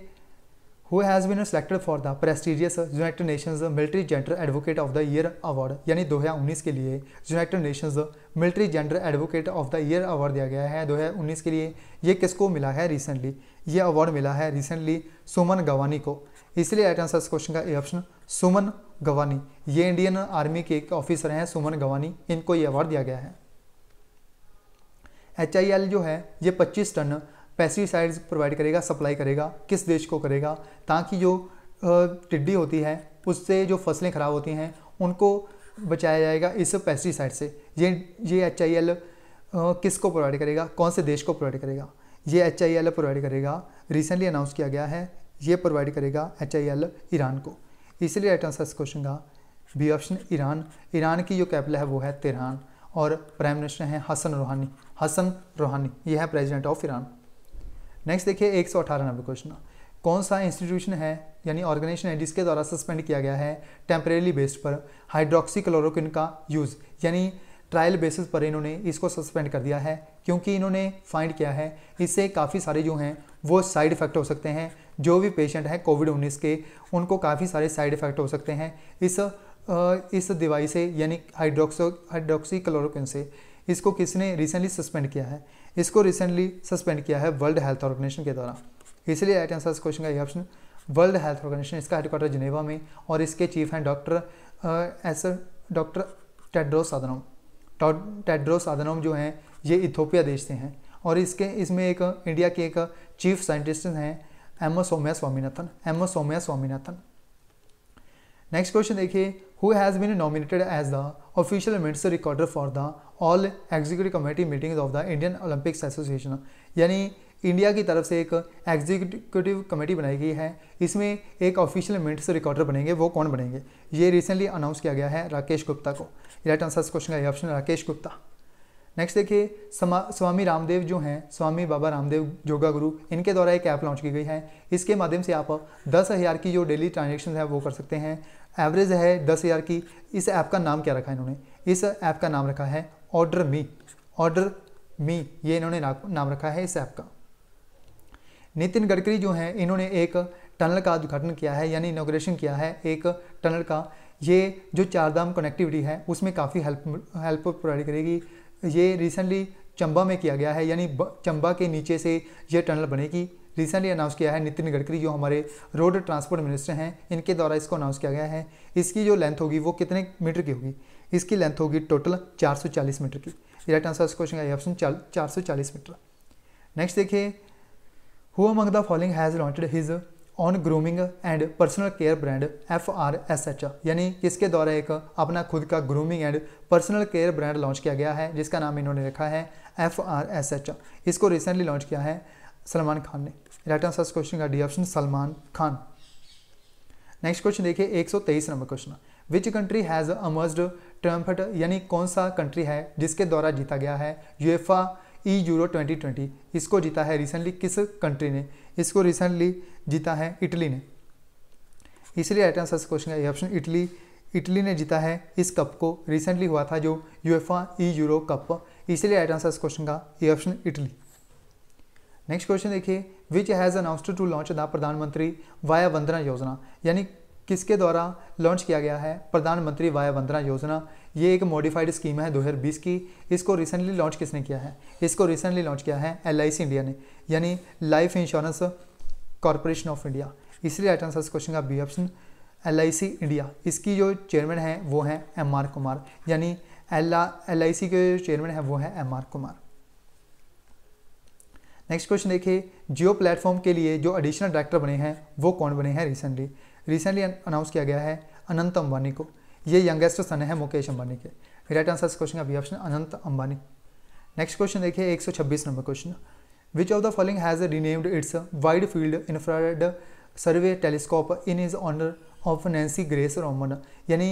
who has been selected for the prestigious United Nations military gender advocate of the year award यानी 2019 के लिए United Nations military gender advocate of the year award दिया गया है 2019 के लिए ये किसको मिला है रिसेंटली ये अवार्ड मिला है रिसेंटली सुमन गवानी को इसलिए राइट आंसर इस क्वेश्चन का ए ऑप्शन सुमन गवानी ये इंडियन आर्मी के एक ऑफिसर हैं सुमन गवानी इनको ये अवार्ड दिया गया है एच जो है ये पच्चीस टन पेस्टिसाइड्स प्रोवाइड करेगा सप्लाई करेगा किस देश को करेगा ताकि जो टिड्डी होती है उससे जो फसलें ख़राब होती हैं उनको बचाया जाएगा इस पेस्टिसाइड से ये ये एच आई एल किस को प्रोवाइड करेगा कौन से देश को प्रोवाइड करेगा ये एच आई एल प्रोवाइड करेगा रिसेंटली अनाउंस किया गया है ये प्रोवाइड करेगा एच आई एल ईरान को इसलिए राइट आंसर इस क्वेश्चन का बी ऑप्शन ईरान ईरान की जो कैपिटल है वो है तेहरान और प्राइम मिनिस्टर हैं हसन रूहानी हसन रूहानी ये है प्रेजिडेंट ऑफ ईरान नेक्स्ट देखिए एक सौ अठारह नंबर क्वेश्चन कौन सा इंस्टीट्यूशन है यानी ऑर्गेनाइजेशन है जिसके द्वारा सस्पेंड किया गया है टेम्परेली बेस्ड पर हाइड्रोक्सी क्लोरोक्विन का यूज़ यानी ट्रायल बेसिस पर इन्होंने इसको सस्पेंड कर दिया है क्योंकि इन्होंने फाइंड किया है इससे काफ़ी सारे जो हैं वो साइड इफ़ेक्ट हो सकते हैं जो भी पेशेंट हैं कोविड उन्नीस के उनको काफ़ी सारे साइड इफ़ेक्ट हो सकते हैं इस इस दवाई से यानी हाइड्रोक्सो हाइड्रोक्सी क्लोरोक्विन से इसको किसने रिसेंटली सस्पेंड किया है इसको रिसेंटली सस्पेंड किया है वर्ल्ड हेल्थ ऑर्गेनाइजेशन के द्वारा इसलिए राइट आंसर क्वेश्चन का ये ऑप्शन वर्ल्ड हेल्थ ऑर्गेनाइजेशन इसका हेडक्वार्टर जिनेवा में और इसके चीफ हैं doctor S doctor Tedros Adhanom Tedros Adhanom जो हैं ये इथोपिया देश से हैं और इसके इसमें एक इंडिया के एक चीफ साइंटिस्ट हैं M O Soumya Swaminathan M O Soumya Swaminathan next question देखिए who has been nominated as the official minister recorder for the all executive committee meetings of the Indian Olympics association यानी इंडिया की तरफ से एक एग्जीक्यूटिव कमेटी बनाई गई है इसमें एक ऑफिशियल मिनट्स रिकॉर्डर बनेंगे वो कौन बनेंगे ये रिसेंटली अनाउंस किया गया है राकेश गुप्ता को राइट आंसर क्वेश्चन का ये ऑप्शन राकेश गुप्ता नेक्स्ट देखिए स्वामी रामदेव जो हैं स्वामी बाबा रामदेव योगा गुरु इनके द्वारा एक ऐप लॉन्च की गई है इसके माध्यम से आप दस हज़ार की जो डेली ट्रांजेक्शन है वो कर सकते हैं एवरेज है दस हज़ार की इस ऐप का नाम क्या रखा है इन्होंने इस ऐप का नाम रखा है ऑर्डर मी ऑर्डर मी ये इन्होंने नाम रखा है इस ऐप का नितिन गडकरी जो हैं इन्होंने एक टनल का उद्घाटन किया है यानी इनोग्रेशन किया है एक टनल का ये जो चारधाम कनेक्टिविटी है उसमें काफ़ी हेल्प हेल्प प्रोवाइड करेगी ये रिसेंटली चंबा में किया गया है यानी चंबा के नीचे से ये टनल बनेगी रिसेंटली अनाउंस किया है नितिन गडकरी जो हमारे रोड ट्रांसपोर्ट मिनिस्टर हैं इनके द्वारा इसको अनाउंस किया गया है इसकी जो लेंथ होगी वो कितने मीटर की होगी इसकी लेंथ होगी टोटल 440 मीटर की राइट आंसर इस क्वेश्चन का ऑप्शन चार सौ मीटर नेक्स्ट देखिए who among the following has launched his own grooming and personal care brand F R S H यानी इसके द्वारा एक अपना खुद का grooming and personal care brand launch किया गया है जिसका नाम इन्होंने रखा है एफ आर एस एच इसको रिसेंटली लॉन्च किया है सलमान खान ने राइट आंसर क्वेश्चन का D option Salman Khan next question देखिए 123 number question which country has emerged triumphant यानी कौन सा कंट्री है जिसके द्वारा जीता गया है यूएफा ई यूरो ट्वेंटी इसको जीता है रिसेंटली किस कंट्री ने इसको रिसेंटली जीता है इटली ने इसलिए राइट आंसर क्वेश्चन का ये ऑप्शन इटली इटली ने जीता है इस कप को रिसेंटली हुआ था जो यूएफा ई यूरो कप इसलिए राइट आंसर क्वेश्चन का ये ऑप्शन इटली नेक्स्ट क्वेश्चन देखिए which has announced to launch the Pradhan Mantri Vaya Vandana Yojana यानी किसके द्वारा लॉन्च किया गया है प्रधानमंत्री वाया वंदना योजना ये एक मॉडिफाइड स्कीम है 2020 की इसको रिसेंटली लॉन्च किसने किया है इसको रिसेंटली लॉन्च किया है एल इंडिया ने यानी life insurance corporation of India इसलिए राइट आंसर क्वेश्चन का बी ऑप्शन एल इंडिया इसकी जो चेयरमैन है वो है एम आर कुमार यानी एल सी के जो चेयरमैन है वो है M R Kumar next question देखिए जियो प्लेटफॉर्म के लिए जो एडिशनल डायरेक्टर बने हैं वो कौन बने हैं रिसेंटली रिसेंटली अनाउंस किया गया है अनंत अंबानी को ये यंगेस्ट सन है मुकेश अंबानी के राइट आंसर इस क्वेश्चन का B option Anant Ambani next question देखिए 126 number question which of the following has renamed its wide field infrared survey telescope in his honour of Nancy Grace Roman यानी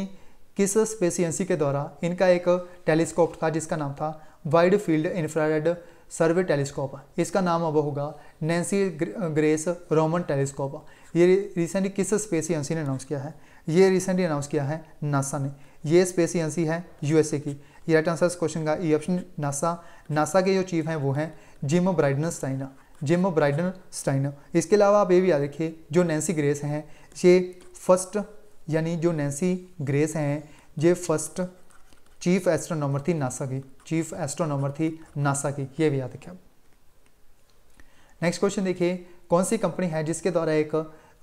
किस स्पेस एजेंसी के द्वारा इनका एक टेलीस्कोप था जिसका नाम था wide field infrared survey telescope इसका नाम अब होगा नैन्सी ग्रेस रोमन टेलीस्कोप ये रिसेंटली किस स्पेस एजेंसी ने अनाउंस किया है ये रिसेंटली अनाउंस किया है नासा ने ये स्पेस एजेंसी है यूएसए की ये राइट आंसर इस क्वेश्चन का ई ऑप्शन नासा नासा के जो चीफ हैं वो हैं Jim Bridenstine Jim Bridenstine इसके अलावा आप ये भी याद रखिए जो नैन्सी ग्रेस हैं ये फर्स्ट यानी जो नैन्सी ग्रेस हैं ये फर्स्ट चीफ एस्ट्रोनॉमर थी नासा की चीफ एस्ट्रोनॉमर थी नासा की ये भी याद रखें नेक्स्ट क्वेश्चन देखिए कौन सी कंपनी है जिसके द्वारा एक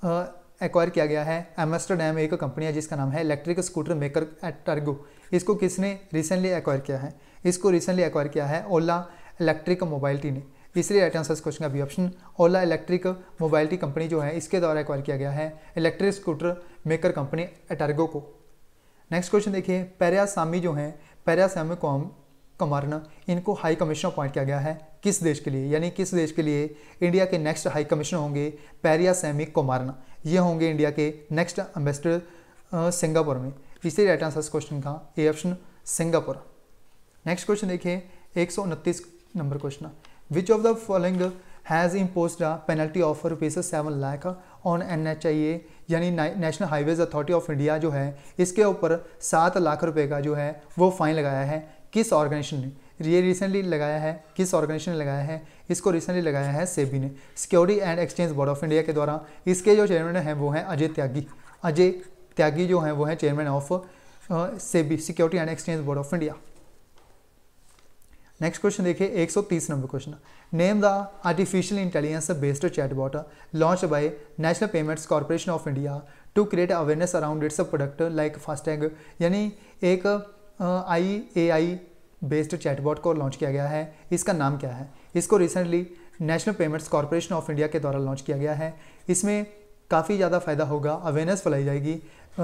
एक्वायर किया गया है एमस्टरडेम एक कंपनी है जिसका नाम है इलेक्ट्रिक स्कूटर मेकर टर्गो इसको किसने रिसेंटली एक्वायर किया है इसको रिसेंटली एक्वायर किया है ओला इलेक्ट्रिक मोबाइलिटी ने इसलिए राइट आंसर इस क्वेश्चन का B option Ola electric mobility company जो है इसके द्वारा एक्वायर किया गया है electric scooter maker company Etergo को नेक्स्ट क्वेश्चन देखिए पैरासामी जो है पैरासामी को हम कमारना इनको हाई कमिश्नर अपॉइंट किया गया है किस देश के लिए यानी किस देश के लिए इंडिया के नेक्स्ट हाई कमिश्नर होंगे पैरिया सैमी कोमारना ये होंगे इंडिया के नेक्स्ट एम्बेसडर सिंगापुर में इसे राइट आंसर इस क्वेश्चन का A option Singapore next question देखिए एक number question which of the following has impose the penalty of rupees seven lakh on N H I A यानी national highways authority of India जो है इसके ऊपर सात लाख रुपए का जो है वो फाइन लगाया है किस ऑर्गेनाइजेशन ने ये रिसेंटली लगाया है किस ऑर्गेनाइजेशन ने लगाया है इसको रिसेंटली लगाया है सेबी ने security and exchange board of India के द्वारा इसके जो चेयरमैन हैं वो हैं अजय त्यागी अजय त्यागी जो हैं वो हैं chairman of SEBI Securities and exchange board of India next question देखिए 130 number question name the artificial intelligence based chatbot launch by National Payments Corporation of India to create awareness around its product like FASTag यानी एक I A I based chatbot को launch किया गया है इसका नाम क्या है इसको recently National Payments Corporation of India के द्वारा लॉन्च किया गया है इसमें काफ़ी ज़्यादा फ़ायदा होगा अवेयरनेस फैलाई जाएगी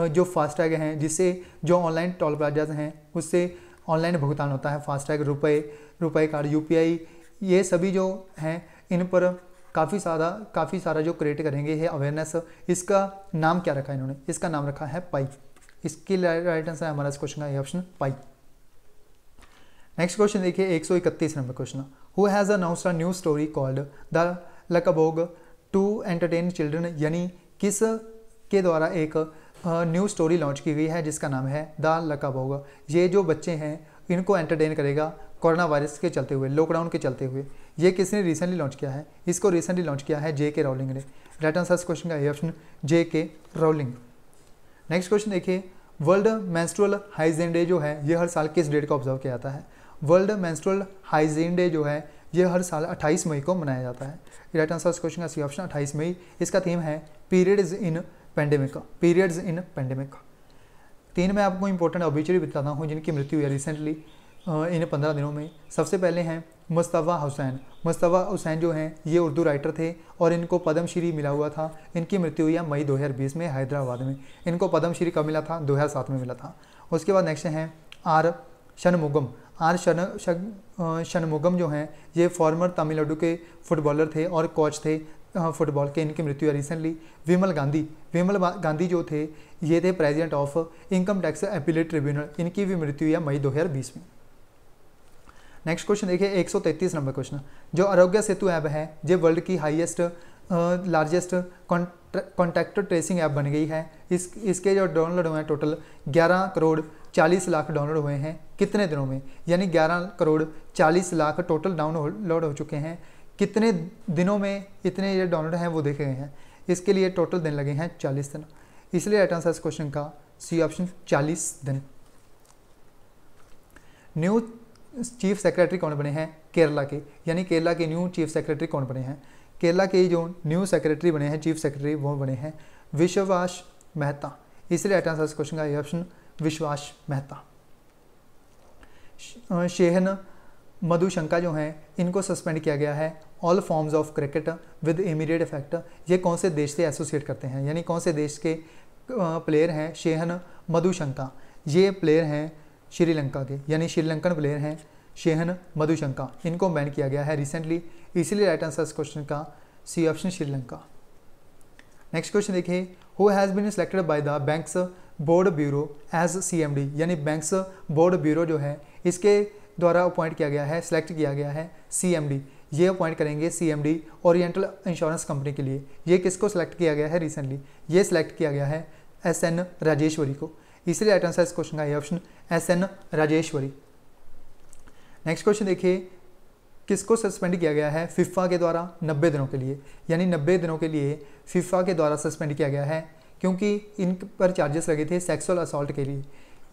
जो फास्टैग हैं जिससे जो ऑनलाइन टोल प्लाजाज हैं उससे ऑनलाइन भुगतान होता है फास्टैग रुपए रुपए कार्ड यू ये सभी जो हैं इन पर काफ़ी सारा काफ़ी सारा जो क्रिएट करेंगे ये अवेयरनेस इसका नाम क्या रखा है इन्होंने इसका नाम रखा है पाइप इसकी राइट आंसर है हमारा इस क्वेश्चन का ये ऑप्शन पाई नेक्स्ट क्वेश्चन देखिए एक सौ इकतीस number question who has announce a new story called the Ickabog to entertain children यानी किस के द्वारा एक न्यू स्टोरी लॉन्च की गई है जिसका नाम है द लकाबोग ये जो बच्चे हैं इनको एंटरटेन करेगा कोरोना वायरस के चलते हुए लॉकडाउन के चलते हुए ये किसने रिसेंटली लॉन्च किया है इसको रिसेंटली लॉन्च किया है जे के रोलिंग ने राइट आंसर इस क्वेश्चन का ये option J K Rowling next question देखिए वर्ल्ड मैंस्ट्रल हाइजीन डे जो है ये हर साल किस डेट का ऑब्जर्व किया जाता है वर्ल्ड मैंस्ट्रल हाइजीन डे जो है ये हर साल 28 मई को मनाया जाता है राइट आंसर इस क्वेश्चन का सी ऑप्शन 28 मई इसका थीम है periods in pandemic periods in pandemic तीन में आपको इंपॉर्टेंट ऑबिचरी बताता हूँ जिनकी मृत्यु हुई है रिसेंटली हाँ, इन पंद्रह दिनों में सबसे पहले हैं मुस्तवा हुसैन मुस्तवा हुसैन जो हैं ये उर्दू राइटर थे और इनको पद्मश्री मिला हुआ था इनकी मृत्यु हुई मई 2020 में हैदराबाद में इनको पद्मश्री कब मिला था 2007 में मिला था उसके बाद नेक्स्ट हैं आर शनमुगम आर शन शनमुगम जो हैं ये फॉर्मर तमिलनाडु के फुटबॉलर थे और कोच थे फुटबॉल के इनकी मृत्यु है रिसेंटली विमल गांधी विमल गांधी जो थे ये थे president of income tax appellate tribunal इनकी भी मृत्यु है मई 2020 में नेक्स्ट क्वेश्चन देखिए 133 नंबर क्वेश्चन जो आरोग्य सेतु ऐप है जो वर्ल्ड की highest largest contact tracing app बन गई है इस इसके जो डाउनलोड हुए हैं टोटल 11 करोड़ 40 लाख डाउनलोड हुए हैं कितने दिनों में यानी 11 करोड़ 40 लाख टोटल डाउनलोड हो चुके हैं कितने दिनों में इतने ये डाउनलोड हैं वो देखे गए हैं इसके लिए टोटल दिन लगे हैं चालीस दिन इसलिए राइट आंसर इस क्वेश्चन का सी ऑप्शन चालीस दिन न्यू चीफ सेक्रेटरी कौन बने हैं केरला के यानी केरला के न्यू चीफ सेक्रेटरी कौन बने हैं केरला के जो न्यू सेक्रेटरी बने हैं चीफ सेक्रेटरी वो बने हैं विश्वास मेहता इसलिए राइट आंसर क्वेश्चन का ये ऑप्शन विश्वास मेहता शेहन मधुशंका जो हैं इनको सस्पेंड किया गया है all forms of cricket with immediate effect ये कौन से देश से एसोसिएट करते हैं यानी कौन से देश के प्लेयर हैं शेहन मधुशंका ये प्लेयर हैं श्रीलंका के यानी श्रीलंकन प्लेयर हैं शेहन मधुशंका इनको बैन किया गया है रिसेंटली इसीलिए राइट आंसर इस क्वेश्चन का C option Sri Lanka next question देखिए who has been selected by the banks board bureau as CMD यानी बैंक्स बोर्ड ब्यूरो जो है इसके द्वारा अपॉइंट किया गया है सिलेक्ट किया गया है सीएमडी ये अपॉइंट करेंगे सीएमडी ओरिएंटल इंश्योरेंस कंपनी के लिए ये किसको सिलेक्ट किया गया है रिसेंटली ये सिलेक्ट किया गया है एस एन राजेश्वरी को इसलिए राइट आंसर इस क्वेश्चन का ये option S N Rajeshwari next question देखिए किसको सस्पेंड किया गया है फिफा के द्वारा नब्बे दिनों के लिए यानी नब्बे दिनों के लिए फिफा के द्वारा सस्पेंड किया गया है क्योंकि इन पर चार्जेस लगे थे सेक्सुअल असॉल्ट के लिए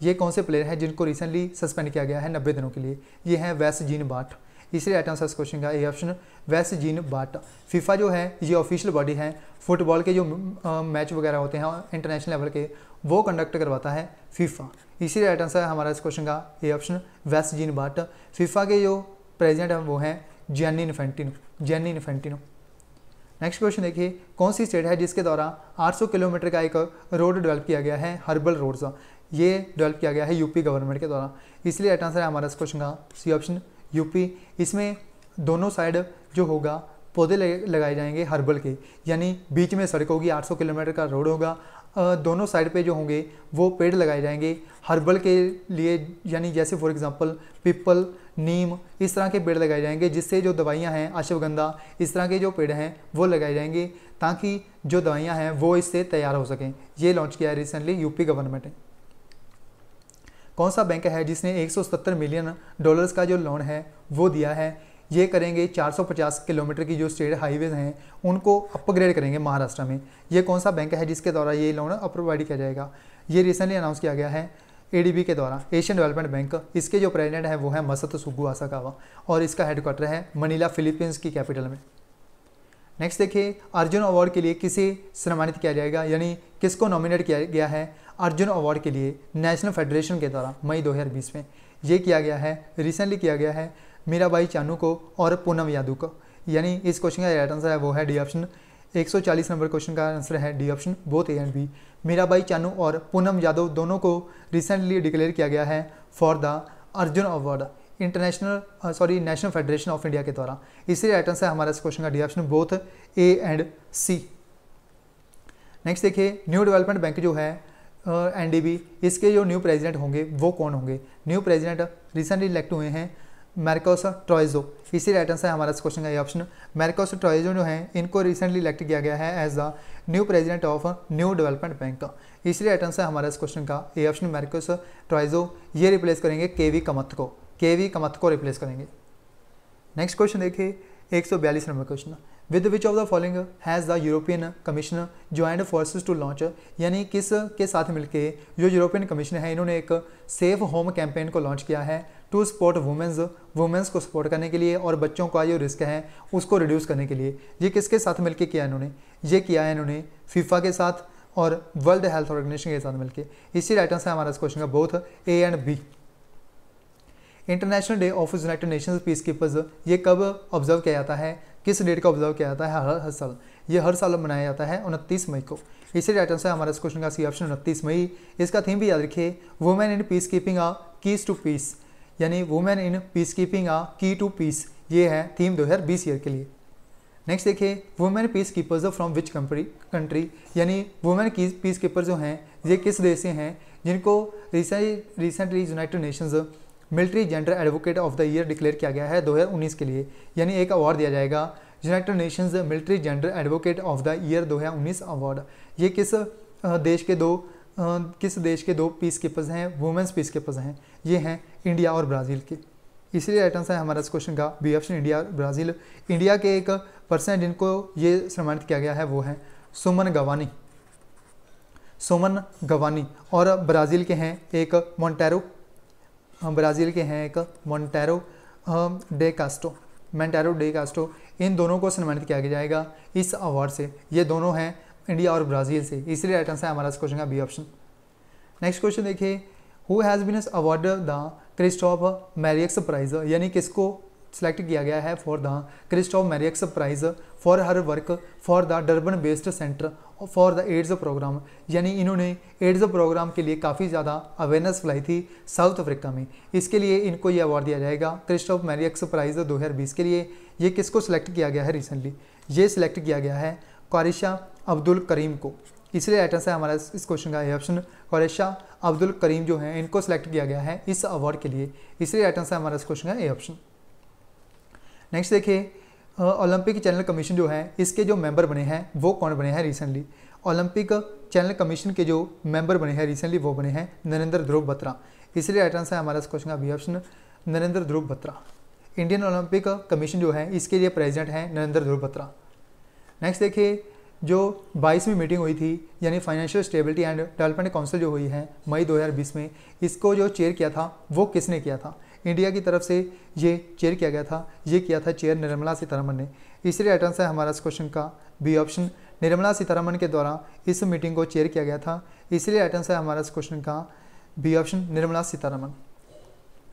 ये कौन से प्लेयर हैं जिनको रिसेंटली सस्पेंड किया गया है नब्बे दिनों के लिए ये है वैस जीन बाट इसलिए राइट आंसर इस क्वेश्चन का ए ऑप्शन वैस जीन बाट फिफा जो है ये ऑफिशियल बॉडी है फुटबॉल के जो मैच वगैरह होते हैं इंटरनेशनल लेवल के वो कंडक्ट करवाता है फीफा इसी राइट आंसर है हमारा इस क्वेश्चन का ए ऑप्शन वेस्ट जीन बट फीफा के जो प्रेजिडेंट हैं वो हैं Gianni Infantino Gianni Infantino next question देखिए कौन सी स्टेट है जिसके द्वारा 800 किलोमीटर का एक रोड डेवलप किया गया है हर्बल रोड ये डेवलप किया गया है यूपी गवर्नमेंट के द्वारा इसलिए राइट आंसर है हमारा इस क्वेश्चन का सी ऑप्शन यूपी इसमें दोनों साइड जो होगा पौधे लगाए जाएंगे हर्बल के यानी बीच में सड़क होगी 800 किलोमीटर का रोड होगा दोनों साइड पे जो होंगे वो पेड़ लगाए जाएंगे हर्बल के लिए यानी जैसे फॉर एग्जांपल पीपल नीम इस तरह के पेड़ लगाए जाएंगे जिससे जो दवाइयां हैं अश्वगंधा इस तरह के जो पेड़ हैं वो लगाए जाएंगे ताकि जो दवाइयां हैं वो इससे तैयार हो सकें ये लॉन्च किया है रिसेंटली यूपी गवर्नमेंट ने कौन सा बैंक है जिसने 170 मिलियन डॉलर्स का जो लोन है वो दिया है ये करेंगे 450 किलोमीटर की जो स्टेट हाईवेज हैं उनको अपग्रेड करेंगे महाराष्ट्र में ये कौन सा बैंक है जिसके द्वारा ये लोन प्रोवाइड किया जाएगा ये रिसेंटली अनाउंस किया गया है ए के द्वारा एशियन डेवलपमेंट बैंक इसके जो प्रेजिडेंट हैं वो है मसत सुगु आसाकावा और इसका हेडक्वार्टर है मनीला फिलीपींस की कैपिटल में नेक्स्ट देखिए अर्जुन अवार्ड के लिए किसे सम्मानित किया जाएगा यानी किसको नॉमिनेट किया गया है अर्जुन अवार्ड के लिए नेशनल फेडरेशन के द्वारा मई 2020 में ये किया गया है रिसेंटली किया गया है मेरा भाई चानू को और पूनम यादव को यानी इस क्वेश्चन का राइट आंसर है वो है डी ऑप्शन 140 नंबर क्वेश्चन का आंसर है D option both A and B Mirabai Chanu और पूनम यादव दोनों को रिसेंटली डिक्लेयर किया गया है for the Arjun award international sorry national federation of India के द्वारा इसी राइट आंसर है हमारा इस क्वेश्चन का D option both A and C next देखिए न्यू डेवलपमेंट बैंक जो है एन uh, इसके जो न्यू प्रेसिडेंट होंगे वो कौन होंगे न्यू प्रेसिडेंट रिसेंटली इलेक्ट हुए हैं मैरकोसा ट्रॉइजो इसी राइट आंसर है हमारा इस क्वेश्चन का ये ऑप्शन मैरकोसा ट्रॉइजो जो है इनको रिसेंटली इलेक्ट किया गया है as the new president of new development bank इसी राइट आंसर है हमारा इस क्वेश्चन का ये ऑप्शन मैरकोसा ट्रॉइजो ये रिप्लेस करेंगे के वी कमत को के वी कमत को रिप्लेस करेंगे नेक्स्ट क्वेश्चन देखिए एक number question with which of the following has the European commissioner joint forces to launch यानी किस के साथ मिलकर जो यूरोपियन कमिश्नर है इन्होंने एक सेफ होम कैंपेन को लॉन्च किया है टू सपोर्ट वुमेंस वुमेंस को सपोर्ट करने के लिए और बच्चों का जो रिस्क है उसको रिड्यूस करने के लिए ये किसके साथ मिलकर किया इन्होंने ये किया है इन्होंने फीफा के साथ और वर्ल्ड हेल्थ ऑर्गेनाइजेशन के साथ मिलकर इसी राइट आंसर है हमारा इस क्वेश्चन का both A and B international day of United Nations peace keepers ये कब ऑब्जर्व किया जाता है किस डेट का ऑब्जर्व किया जाता है हर हर साल ये हर साल मनाया जाता है उनतीस मई को इसी राइट आंसर हमारा इस क्वेश्चन का सी ऑप्शन उनतीस मई इसका थीम भी याद रखिए women in peace keeping a keys to peace यानी women in peace keeping a key to piece ये है थीम बीस ईयर के लिए नेक्स्ट देखिए women peace keepers from which company country यानी वुमेन की पीस कीपर जो हैं ये किस देश से हैं जिनको recently United Nations military gender advocate of the year declare किया गया है 2019 के लिए यानी एक अवार्ड दिया जाएगा United Nations military gender advocate of the year 2019 award ये किस देश के दो किस देश के दो पीस कीपर्स हैं वुमेंस पीस कीपर्स हैं ये हैं इंडिया और ब्राज़ील के इसलिए राइट आंसर है हमारा इस क्वेश्चन का बी ऑप्शन इंडिया और ब्राज़ील इंडिया के एक पर्सन जिनको ये सम्मानित किया गया है वो हैं सुमन गवानी सुमन गवानी और ब्राज़ील के हैं एक मोंटेरो ब्राज़ील के हैं एक Monteiro de Castro Monteiro de Castro इन दोनों को सम्मानित किया जाएगा इस अवार्ड से ये दोनों हैं इंडिया और ब्राज़ील से इसलिए राइट आंसर है हमारा क्वेश्चन का बी ऑप्शन नेक्स्ट क्वेश्चन देखिए who has been award the Christophe Merieux prize यानी किसको सेलेक्ट किया गया है for the Christophe Merieux prize for her work for the Durban based centre for the AIDS programme यानी इन्होंने ads programme के लिए काफ़ी ज़्यादा अवेयरनेस फैलाई थी साउथ अफ्रीका में इसके लिए इनको ये अवार्ड दिया जाएगा क्रिस्टोफ मैरियक्स प्राइज बीस के लिए ये किसको सिलेक्ट किया गया है रिसेंटली ये सिलेक्ट किया गया है क़ारिशा अब्दुल करीम को इसलिए आइटम है हमारा इस क्वेश्चन का ऑप्शन क़रेशा अब्दुल करीम जो है इनको सेलेक्ट किया गया है इस अवार्ड के लिए इसलिए आइटम है हमारा इस क्वेश्चन का ए ऑप्शन नेक्स्ट देखिए ओलंपिक चैनल कमीशन जो है इसके जो मेंबर बने हैं वो कौन बने हैं रिसेंटली ओलंपिक चैनल कमीशन के जो मेंबर बने हैं रिसेंटली वो बने हैं नरेंद्र ध्रुव बत्रा इसलिए राइट आंसर है हमारा इस क्वेश्चन का B option Narendra Dhruv Batra Indian Olympic commission जो है इसके लिए प्रेजिडेंट हैं नरेंद्र ध्रुव बत्रा नेक्स्ट देखिए जो बाईसवीं मीटिंग हुई थी यानी financial stability and development council जो हुई है मई 2020 में इसको जो चेयर किया था वो किसने किया था इंडिया की तरफ से ये चेयर किया गया था ये किया था चेयर निर्मला सीतारमन ने इसलिए राइट आंसर है हमारा इस क्वेश्चन का बी ऑप्शन निर्मला सीतारमन के द्वारा इस मीटिंग को चेयर किया गया था इसलिए राइट आंसर है हमारा इस क्वेश्चन का बी ऑप्शन निर्मला सीतारमन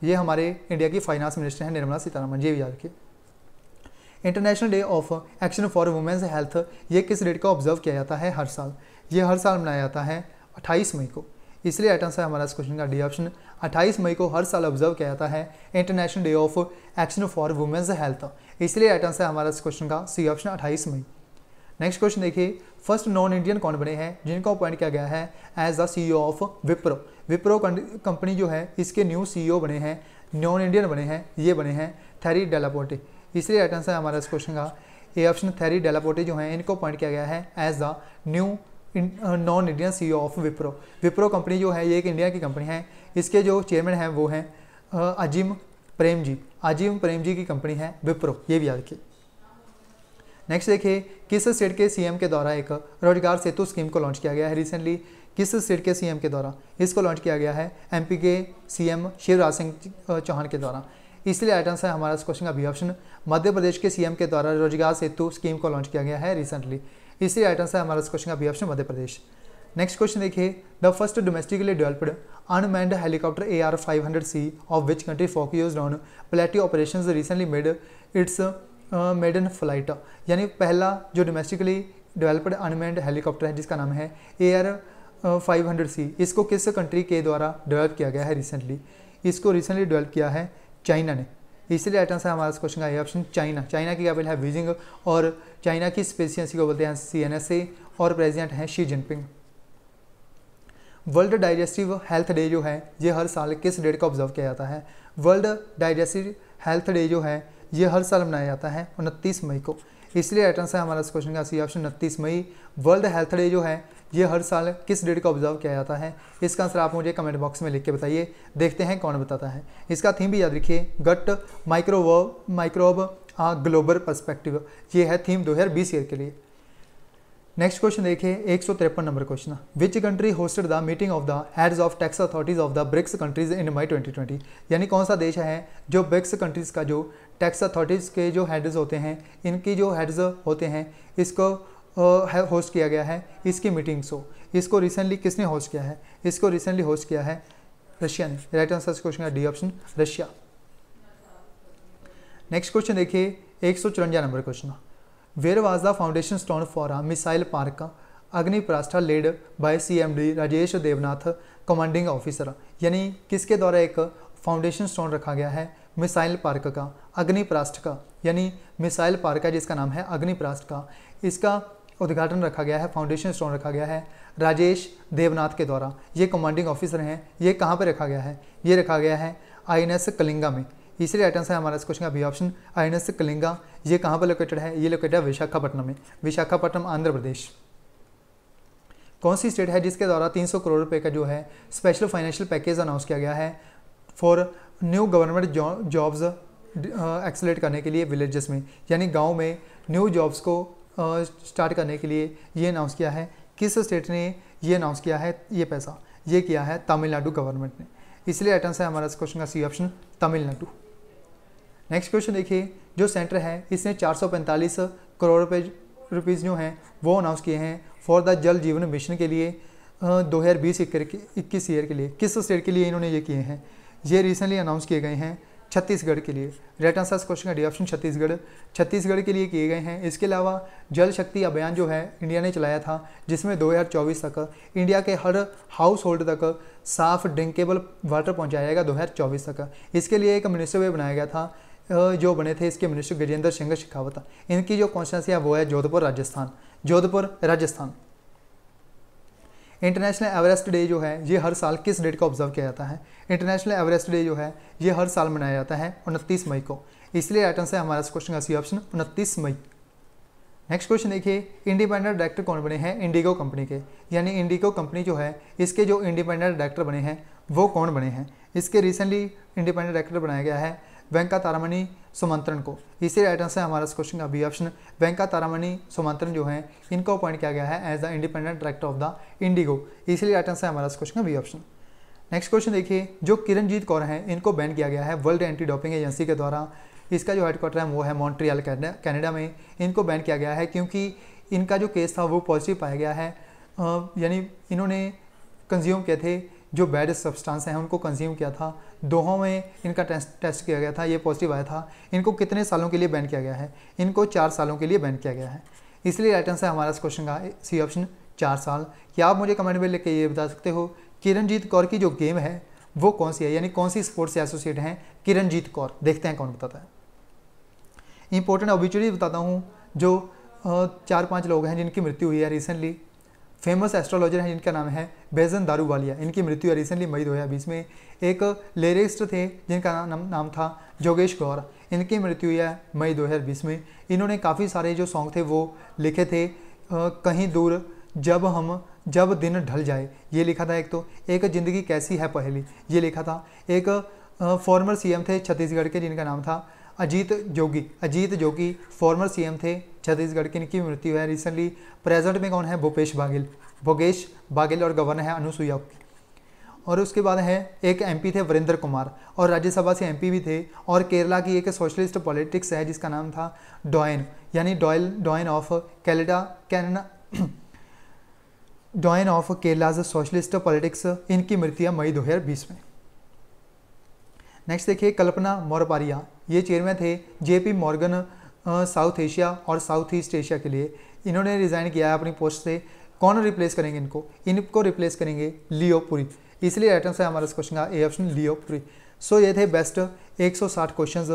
ये हमारे इंडिया की फाइनेंस मिनिस्टर हैं निर्मला सीतारमन ये भी याद रखिए international day of action for women's health ये किस डेट का ऑब्जर्व किया जाता है हर साल ये हर साल मनाया जाता है 28 मई को इसलिए राइट आंसर हमारा इस क्वेश्चन का डी ऑप्शन 28 मई को हर साल ऑब्जर्व किया जाता है international day of action for women's health इसलिए राइट आंसर हमारा इस क्वेश्चन का सी ऑप्शन अट्ठाईस मई नेक्स्ट क्वेश्चन देखिए फर्स्ट नॉन इंडियन कौन बने हैं जिनको अपॉइंट किया गया है as the C of Wipro Wipro company जो है इसके न्यू सी e बने हैं नॉन इंडियन बने हैं ये बने हैं थैरी डेलापोटे इसलिए राइट आंसर हमारा इस क्वेश्चन का ए ऑप्शन थैरी डेलापोटे जो है इनको अपॉइंट किया गया है as the new non Indian C of Wipro Wipro company जो है ये एक इंडिया की कंपनी है इसके जो चेयरमैन हैं वो हैं अजीम प्रेम जी अजीम प्रेम जी की कंपनी है विप्रो ये भी याद रखिए नेक्स्ट देखिए किस स्टेट के सीएम के द्वारा एक रोजगार सेतु स्कीम को लॉन्च किया गया है रिसेंटली किस स्टेट के सीएम के द्वारा इसको लॉन्च किया गया है एमपी के सीएम शिवराज सिंह चौहान के द्वारा इसलिए आइट आंसर है हमारा इस क्वेश्चन का भी ऑप्शन मध्य प्रदेश के सीएम के द्वारा रोजगार सेतु स्कीम को लॉन्च किया गया है रिसेंटली इसी आइटम से हमारा इस क्वेश्चन का B option Madhya Pradesh next question देखिए the first domestically developed unmanned helicopter A R five hundred C of which country use on plenty operation recently made its made in flight यानी पहला जो domestically developed unmanned helicopter है जिसका नाम है A R five hundred C इसको किस country के द्वारा डेवलप किया गया है रिसेंटली इसको रिसेंटली डेवलप किया है चाइना ने इसलिए राइट आंसर हमारा क्वेश्चन का है ऑप्शन चाइना चाइना की कैपिटल है बीजिंग और चाइना की स्पेसियंसी को बोलते हैं सी एन एस ए और प्रेजिडेंट हैं Xi Jinping world digestive health day जो है ये हर साल किस डेट को ऑब्जर्व किया जाता है वर्ल्ड डाइजेस्टिव हेल्थ डे जो है ये हर साल मनाया जाता है उनतीस मई को इसलिए राइट आंसर हमारा क्वेश्चन का सी ऑप्शन उनतीस मई वर्ल्ड हेल्थ डे जो है ये हर साल किस डेट को ऑब्जर्व किया जाता है इसका आंसर आप मुझे कमेंट बॉक्स में लिख के बताइए देखते हैं कौन बताता है इसका थीम भी याद रखिए गट माइक्रोव माइक्रोव ग्लोबल परस्पेक्टिव ये है थीम बीस ईयर के लिए नेक्स्ट क्वेश्चन देखिए एक सौ तिरपन number question which country hosted the meeting of the heads of tax authorities of the BRICS countries in मई 2020 यानी कौन सा देश है जो ब्रिक्स कंट्रीज का जो टैक्स अथॉरिटीज के जो हेड्स होते हैं इनकी जो हेड्स होते हैं इसको होस्ट किया गया है इसकी मीटिंग शो इसको रिसेंटली किसने होस्ट किया है इसको रिसेंटली होस्ट किया है रशिया ने राइट आंसर क्वेश्चन का D option Russia next question देखिए एक सौ चौरंजा number question where was the foundation stone for a missile park Agni Prastha laid by CMD Rajesh Devnath commanding officer यानी किसके द्वारा एक फाउंडेशन स्टोन रखा गया है मिसाइल पार्क का अग्निप्रास्ट का यानी मिसाइल पार्क है जिसका नाम है अग्निप्रास्ट का इसका उद्घाटन रखा गया है फाउंडेशन स्टोन रखा गया है राजेश देवनाथ के द्वारा ये कमांडिंग ऑफिसर हैं ये कहाँ पर रखा गया है ये रखा गया है आई कलिंगा में इसलिए आइटम्स से हमारा इस क्वेश्चन का बी ऑप्शन आई कलिंगा ये कहाँ पर लोकेटेड है ये लोकेटेड है विशाखापट्टनम में विशाखापट्टनम आंध्र प्रदेश कौन सी स्टेट है जिसके द्वारा 300 करोड़ रुपए का जो है स्पेशल फाइनेंशियल पैकेज अनाउंस किया गया है for new government jobs accelerate करने के लिए विलेजेस में यानी गांव में न्यू जॉब्स को स्टार्ट करने के लिए ये अनाउंस किया है किस स्टेट ने ये अनाउंस किया है ये पैसा ये किया है तमिलनाडु गवर्नमेंट ने इसलिए राइट है हमारा इस क्वेश्चन का C option Tamil Nadu next question देखिए जो सेंटर है इसने 445 करोड़ रुपए रुपीज़ जो हैं वो अनाउंस किए हैं फॉर द जल जीवन मिशन के लिए दो हज़ार बीस इक्कीस ईयर के लिए किस स्टेट के लिए इन्होंने ये किए हैं ये रिसेंटली अनाउंस किए गए हैं छत्तीसगढ़ के लिए राइट आंसर क्वेश्चन का डी ऑप्शन छत्तीसगढ़ छत्तीसगढ़ के लिए किए गए हैं इसके अलावा जल शक्ति अभियान जो है इंडिया ने चलाया था जिसमें 2024 तक इंडिया के हर हाउस होल्ड तक साफ ड्रिंकेबल वाटर पहुंचाया जाएगा 2024 तक इसके लिए एक मिनिस्टर वे बनाया गया था जो बने थे इसके मिनिस्टर गजेंद्र सिंह शेखावत इनकी जो कॉन्स्टेंसी है वो है Jodhpur Rajasthan Jodhpur Rajasthan international Everest day जो है ये हर साल किस डेट को ऑब्जर्व किया जाता है इंटरनेशनल एवरेस्ट डे जो है ये हर साल मनाया जाता है उनतीस मई को इसलिए राइट आंसर हमारा क्वेश्चन का सी ऑप्शन उनतीस मई नेक्स्ट क्वेश्चन देखिए इंडिपेंडेंट डायरेक्टर कौन बने हैं इंडिगो कंपनी के यानी इंडिगो कंपनी जो है इसके जो इंडिपेंडेंट डायरेक्टर बने हैं वो कौन बने हैं इसके रिसेंटली इंडिपेंडेंट डायरेक्टर बनाया गया है वेंका तारामणि सुमंत्रण को इसी राइट आंसर हमारा क्वेश्चन का B option Venkataramani Sumantran जो है इनको अपॉइंट किया गया है as the independent director of the IndiGo इसी राइट आंसर हमारा क्वेश्चन का बी ऑप्शन नेक्स्ट क्वेश्चन देखिए जो किरणजीत कौर हैं इनको बैन किया गया है वर्ल्ड एंटी डोपिंग एजेंसी के द्वारा इसका जो हेडक्वार्टर है वो है मॉन्ट्रियल कैनेडा में इनको बैन किया गया है क्योंकि इनका जो केस था वो पॉजिटिव पाया गया है यानी इन्होंने कंज्यूम किए थे जो बैड सब्सटेंस हैं उनको कंज्यूम किया था दोहों में इनका टेस्ट टेस्ट किया गया था ये पॉजिटिव आया था इनको कितने सालों के लिए बैन किया गया है इनको चार सालों के लिए बैन किया गया है इसलिए राइट आंसर हमारा इस क्वेश्चन का सी ऑप्शन चार साल क्या आप मुझे कमेंट में लिख के ये बता सकते हो किरणजीत कौर की जो गेम है वो कौन सी है यानी कौन सी स्पोर्ट्स से एसोसिएट हैं किरणजीत कौर देखते हैं कौन बताता है इंपॉर्टेंट ऑब्यूचुरी बताता हूँ जो चार पाँच लोग हैं जिनकी मृत्यु हुई है रिसेंटली फेमस एस्ट्रोलॉजर हैं जिनका नाम है बेजन दारूवालिया इनकी मृत्यु है रिसेंटली मई दो हज़ार बीस में एक लेरिस्ट थे जिनका नाम नाम था जोगेश गौर इनकी मृत्यु है मई दो हज़ार बीस में इन्होंने काफ़ी सारे जो सॉन्ग थे वो लिखे थे कहीं दूर जब हम जब दिन ढल जाए ये लिखा था एक तो एक ज़िंदगी कैसी है पहली ये लिखा था एक फॉर्मर सी थे छत्तीसगढ़ के जिनका नाम था अजीत जोगी अजीत जोगी फॉर्मर सी थे छत्तीसगढ़ की इनकी मृत्यु है रिसेंटली प्रेजेंट में कौन है भूपेश बाघेल भोगेश बाघेल और गवर्नर है अनुसुईया और उसके बाद है एक एमपी थे वरिंदर कुमार और राज्यसभा से एमपी भी थे और केरला की एक सोशलिस्ट पॉलिटिक्स है जिसका नाम था डॉयन यानी डॉयल डॉयन ऑफ कैलेडा कैनना doyen of Kerala's socialist politics इनकी मृत्यु है मई बीस में नेक्स्ट देखिए कल्पना मोरपारिया ये चेयरमैन थे जेपी मॉर्गन साउथ एशिया और साउथ ईस्ट एशिया के लिए इन्होंने रिज़ाइन किया है अपनी पोस्ट से कौन रिप्लेस करेंगे इनको इनको रिप्लेस करेंगे लियो पुरी इसलिए राइट आंसर हमारा इस क्वेश्चन का A option Leo Puri so ये थे best 160 questions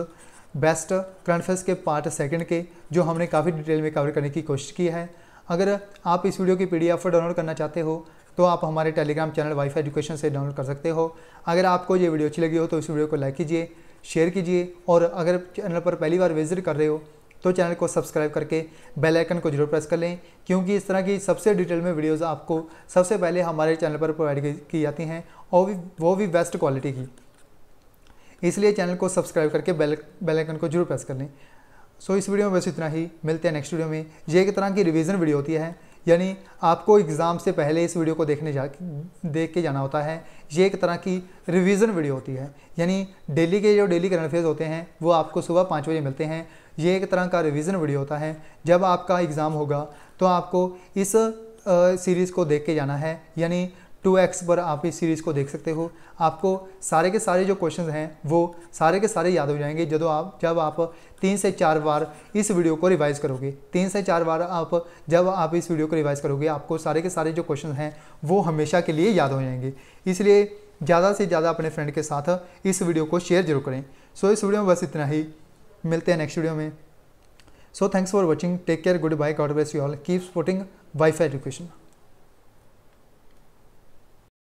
best current affairs के पार्ट सेकंड के जो हमने काफ़ी डिटेल में कवर करने की कोशिश की है अगर आप इस वीडियो की पी डाउनलोड करना चाहते हो तो आप हमारे टेलीग्राम चैनल वाईफाई एजुकेशन से डाउनलोड कर सकते हो अगर आपको ये वीडियो अच्छी लगी हो तो इस वीडियो को लाइक कीजिए शेयर कीजिए और अगर चैनल पर पहली बार विजिट कर रहे हो तो चैनल को सब्सक्राइब करके बेल आइकन को जरूर प्रेस कर लें क्योंकि इस तरह की सबसे डिटेल में वीडियोस आपको सबसे पहले हमारे चैनल पर प्रोवाइड की जाती हैं और भी वो भी बेस्ट क्वालिटी की इसलिए चैनल को सब्सक्राइब करके बेल बेल आइकन को जरूर प्रेस कर लें सो इस वीडियो में बस इतना ही मिलते हैं नेक्स्ट वीडियो में ये एक तरह की रिविज़न वीडियो होती है यानी आपको एग्ज़ाम से पहले इस वीडियो को देखने जा देख के जाना होता है ये एक तरह की रिवीजन वीडियो होती है यानी डेली के जो डेली करंट अफेयर्स होते हैं वो आपको सुबह पाँच बजे मिलते हैं ये एक तरह का रिविज़न वीडियो होता है जब आपका एग्ज़ाम होगा तो आपको इस सीरीज़ को देख के जाना है यानी टू एक्स पर आप इस सीरीज़ को देख सकते हो आपको सारे के सारे जो क्वेश्चन हैं वो सारे के सारे याद हो जाएंगे जब आप जब आप तीन से चार बार इस वीडियो को रिवाइज़ करोगे तीन से चार बार आप जब आप इस वीडियो को रिवाइज़ करोगे आपको सारे के सारे जो क्वेश्चन हैं वो हमेशा के लिए याद हो जाएंगे इसलिए ज़्यादा से ज़्यादा अपने फ्रेंड के साथ इस वीडियो को शेयर जरूर करें सो इस वीडियो में बस इतना ही मिलते हैं नेक्स्ट वीडियो में so thanks for watching take care good bye God bless you all keep supporting WiFi education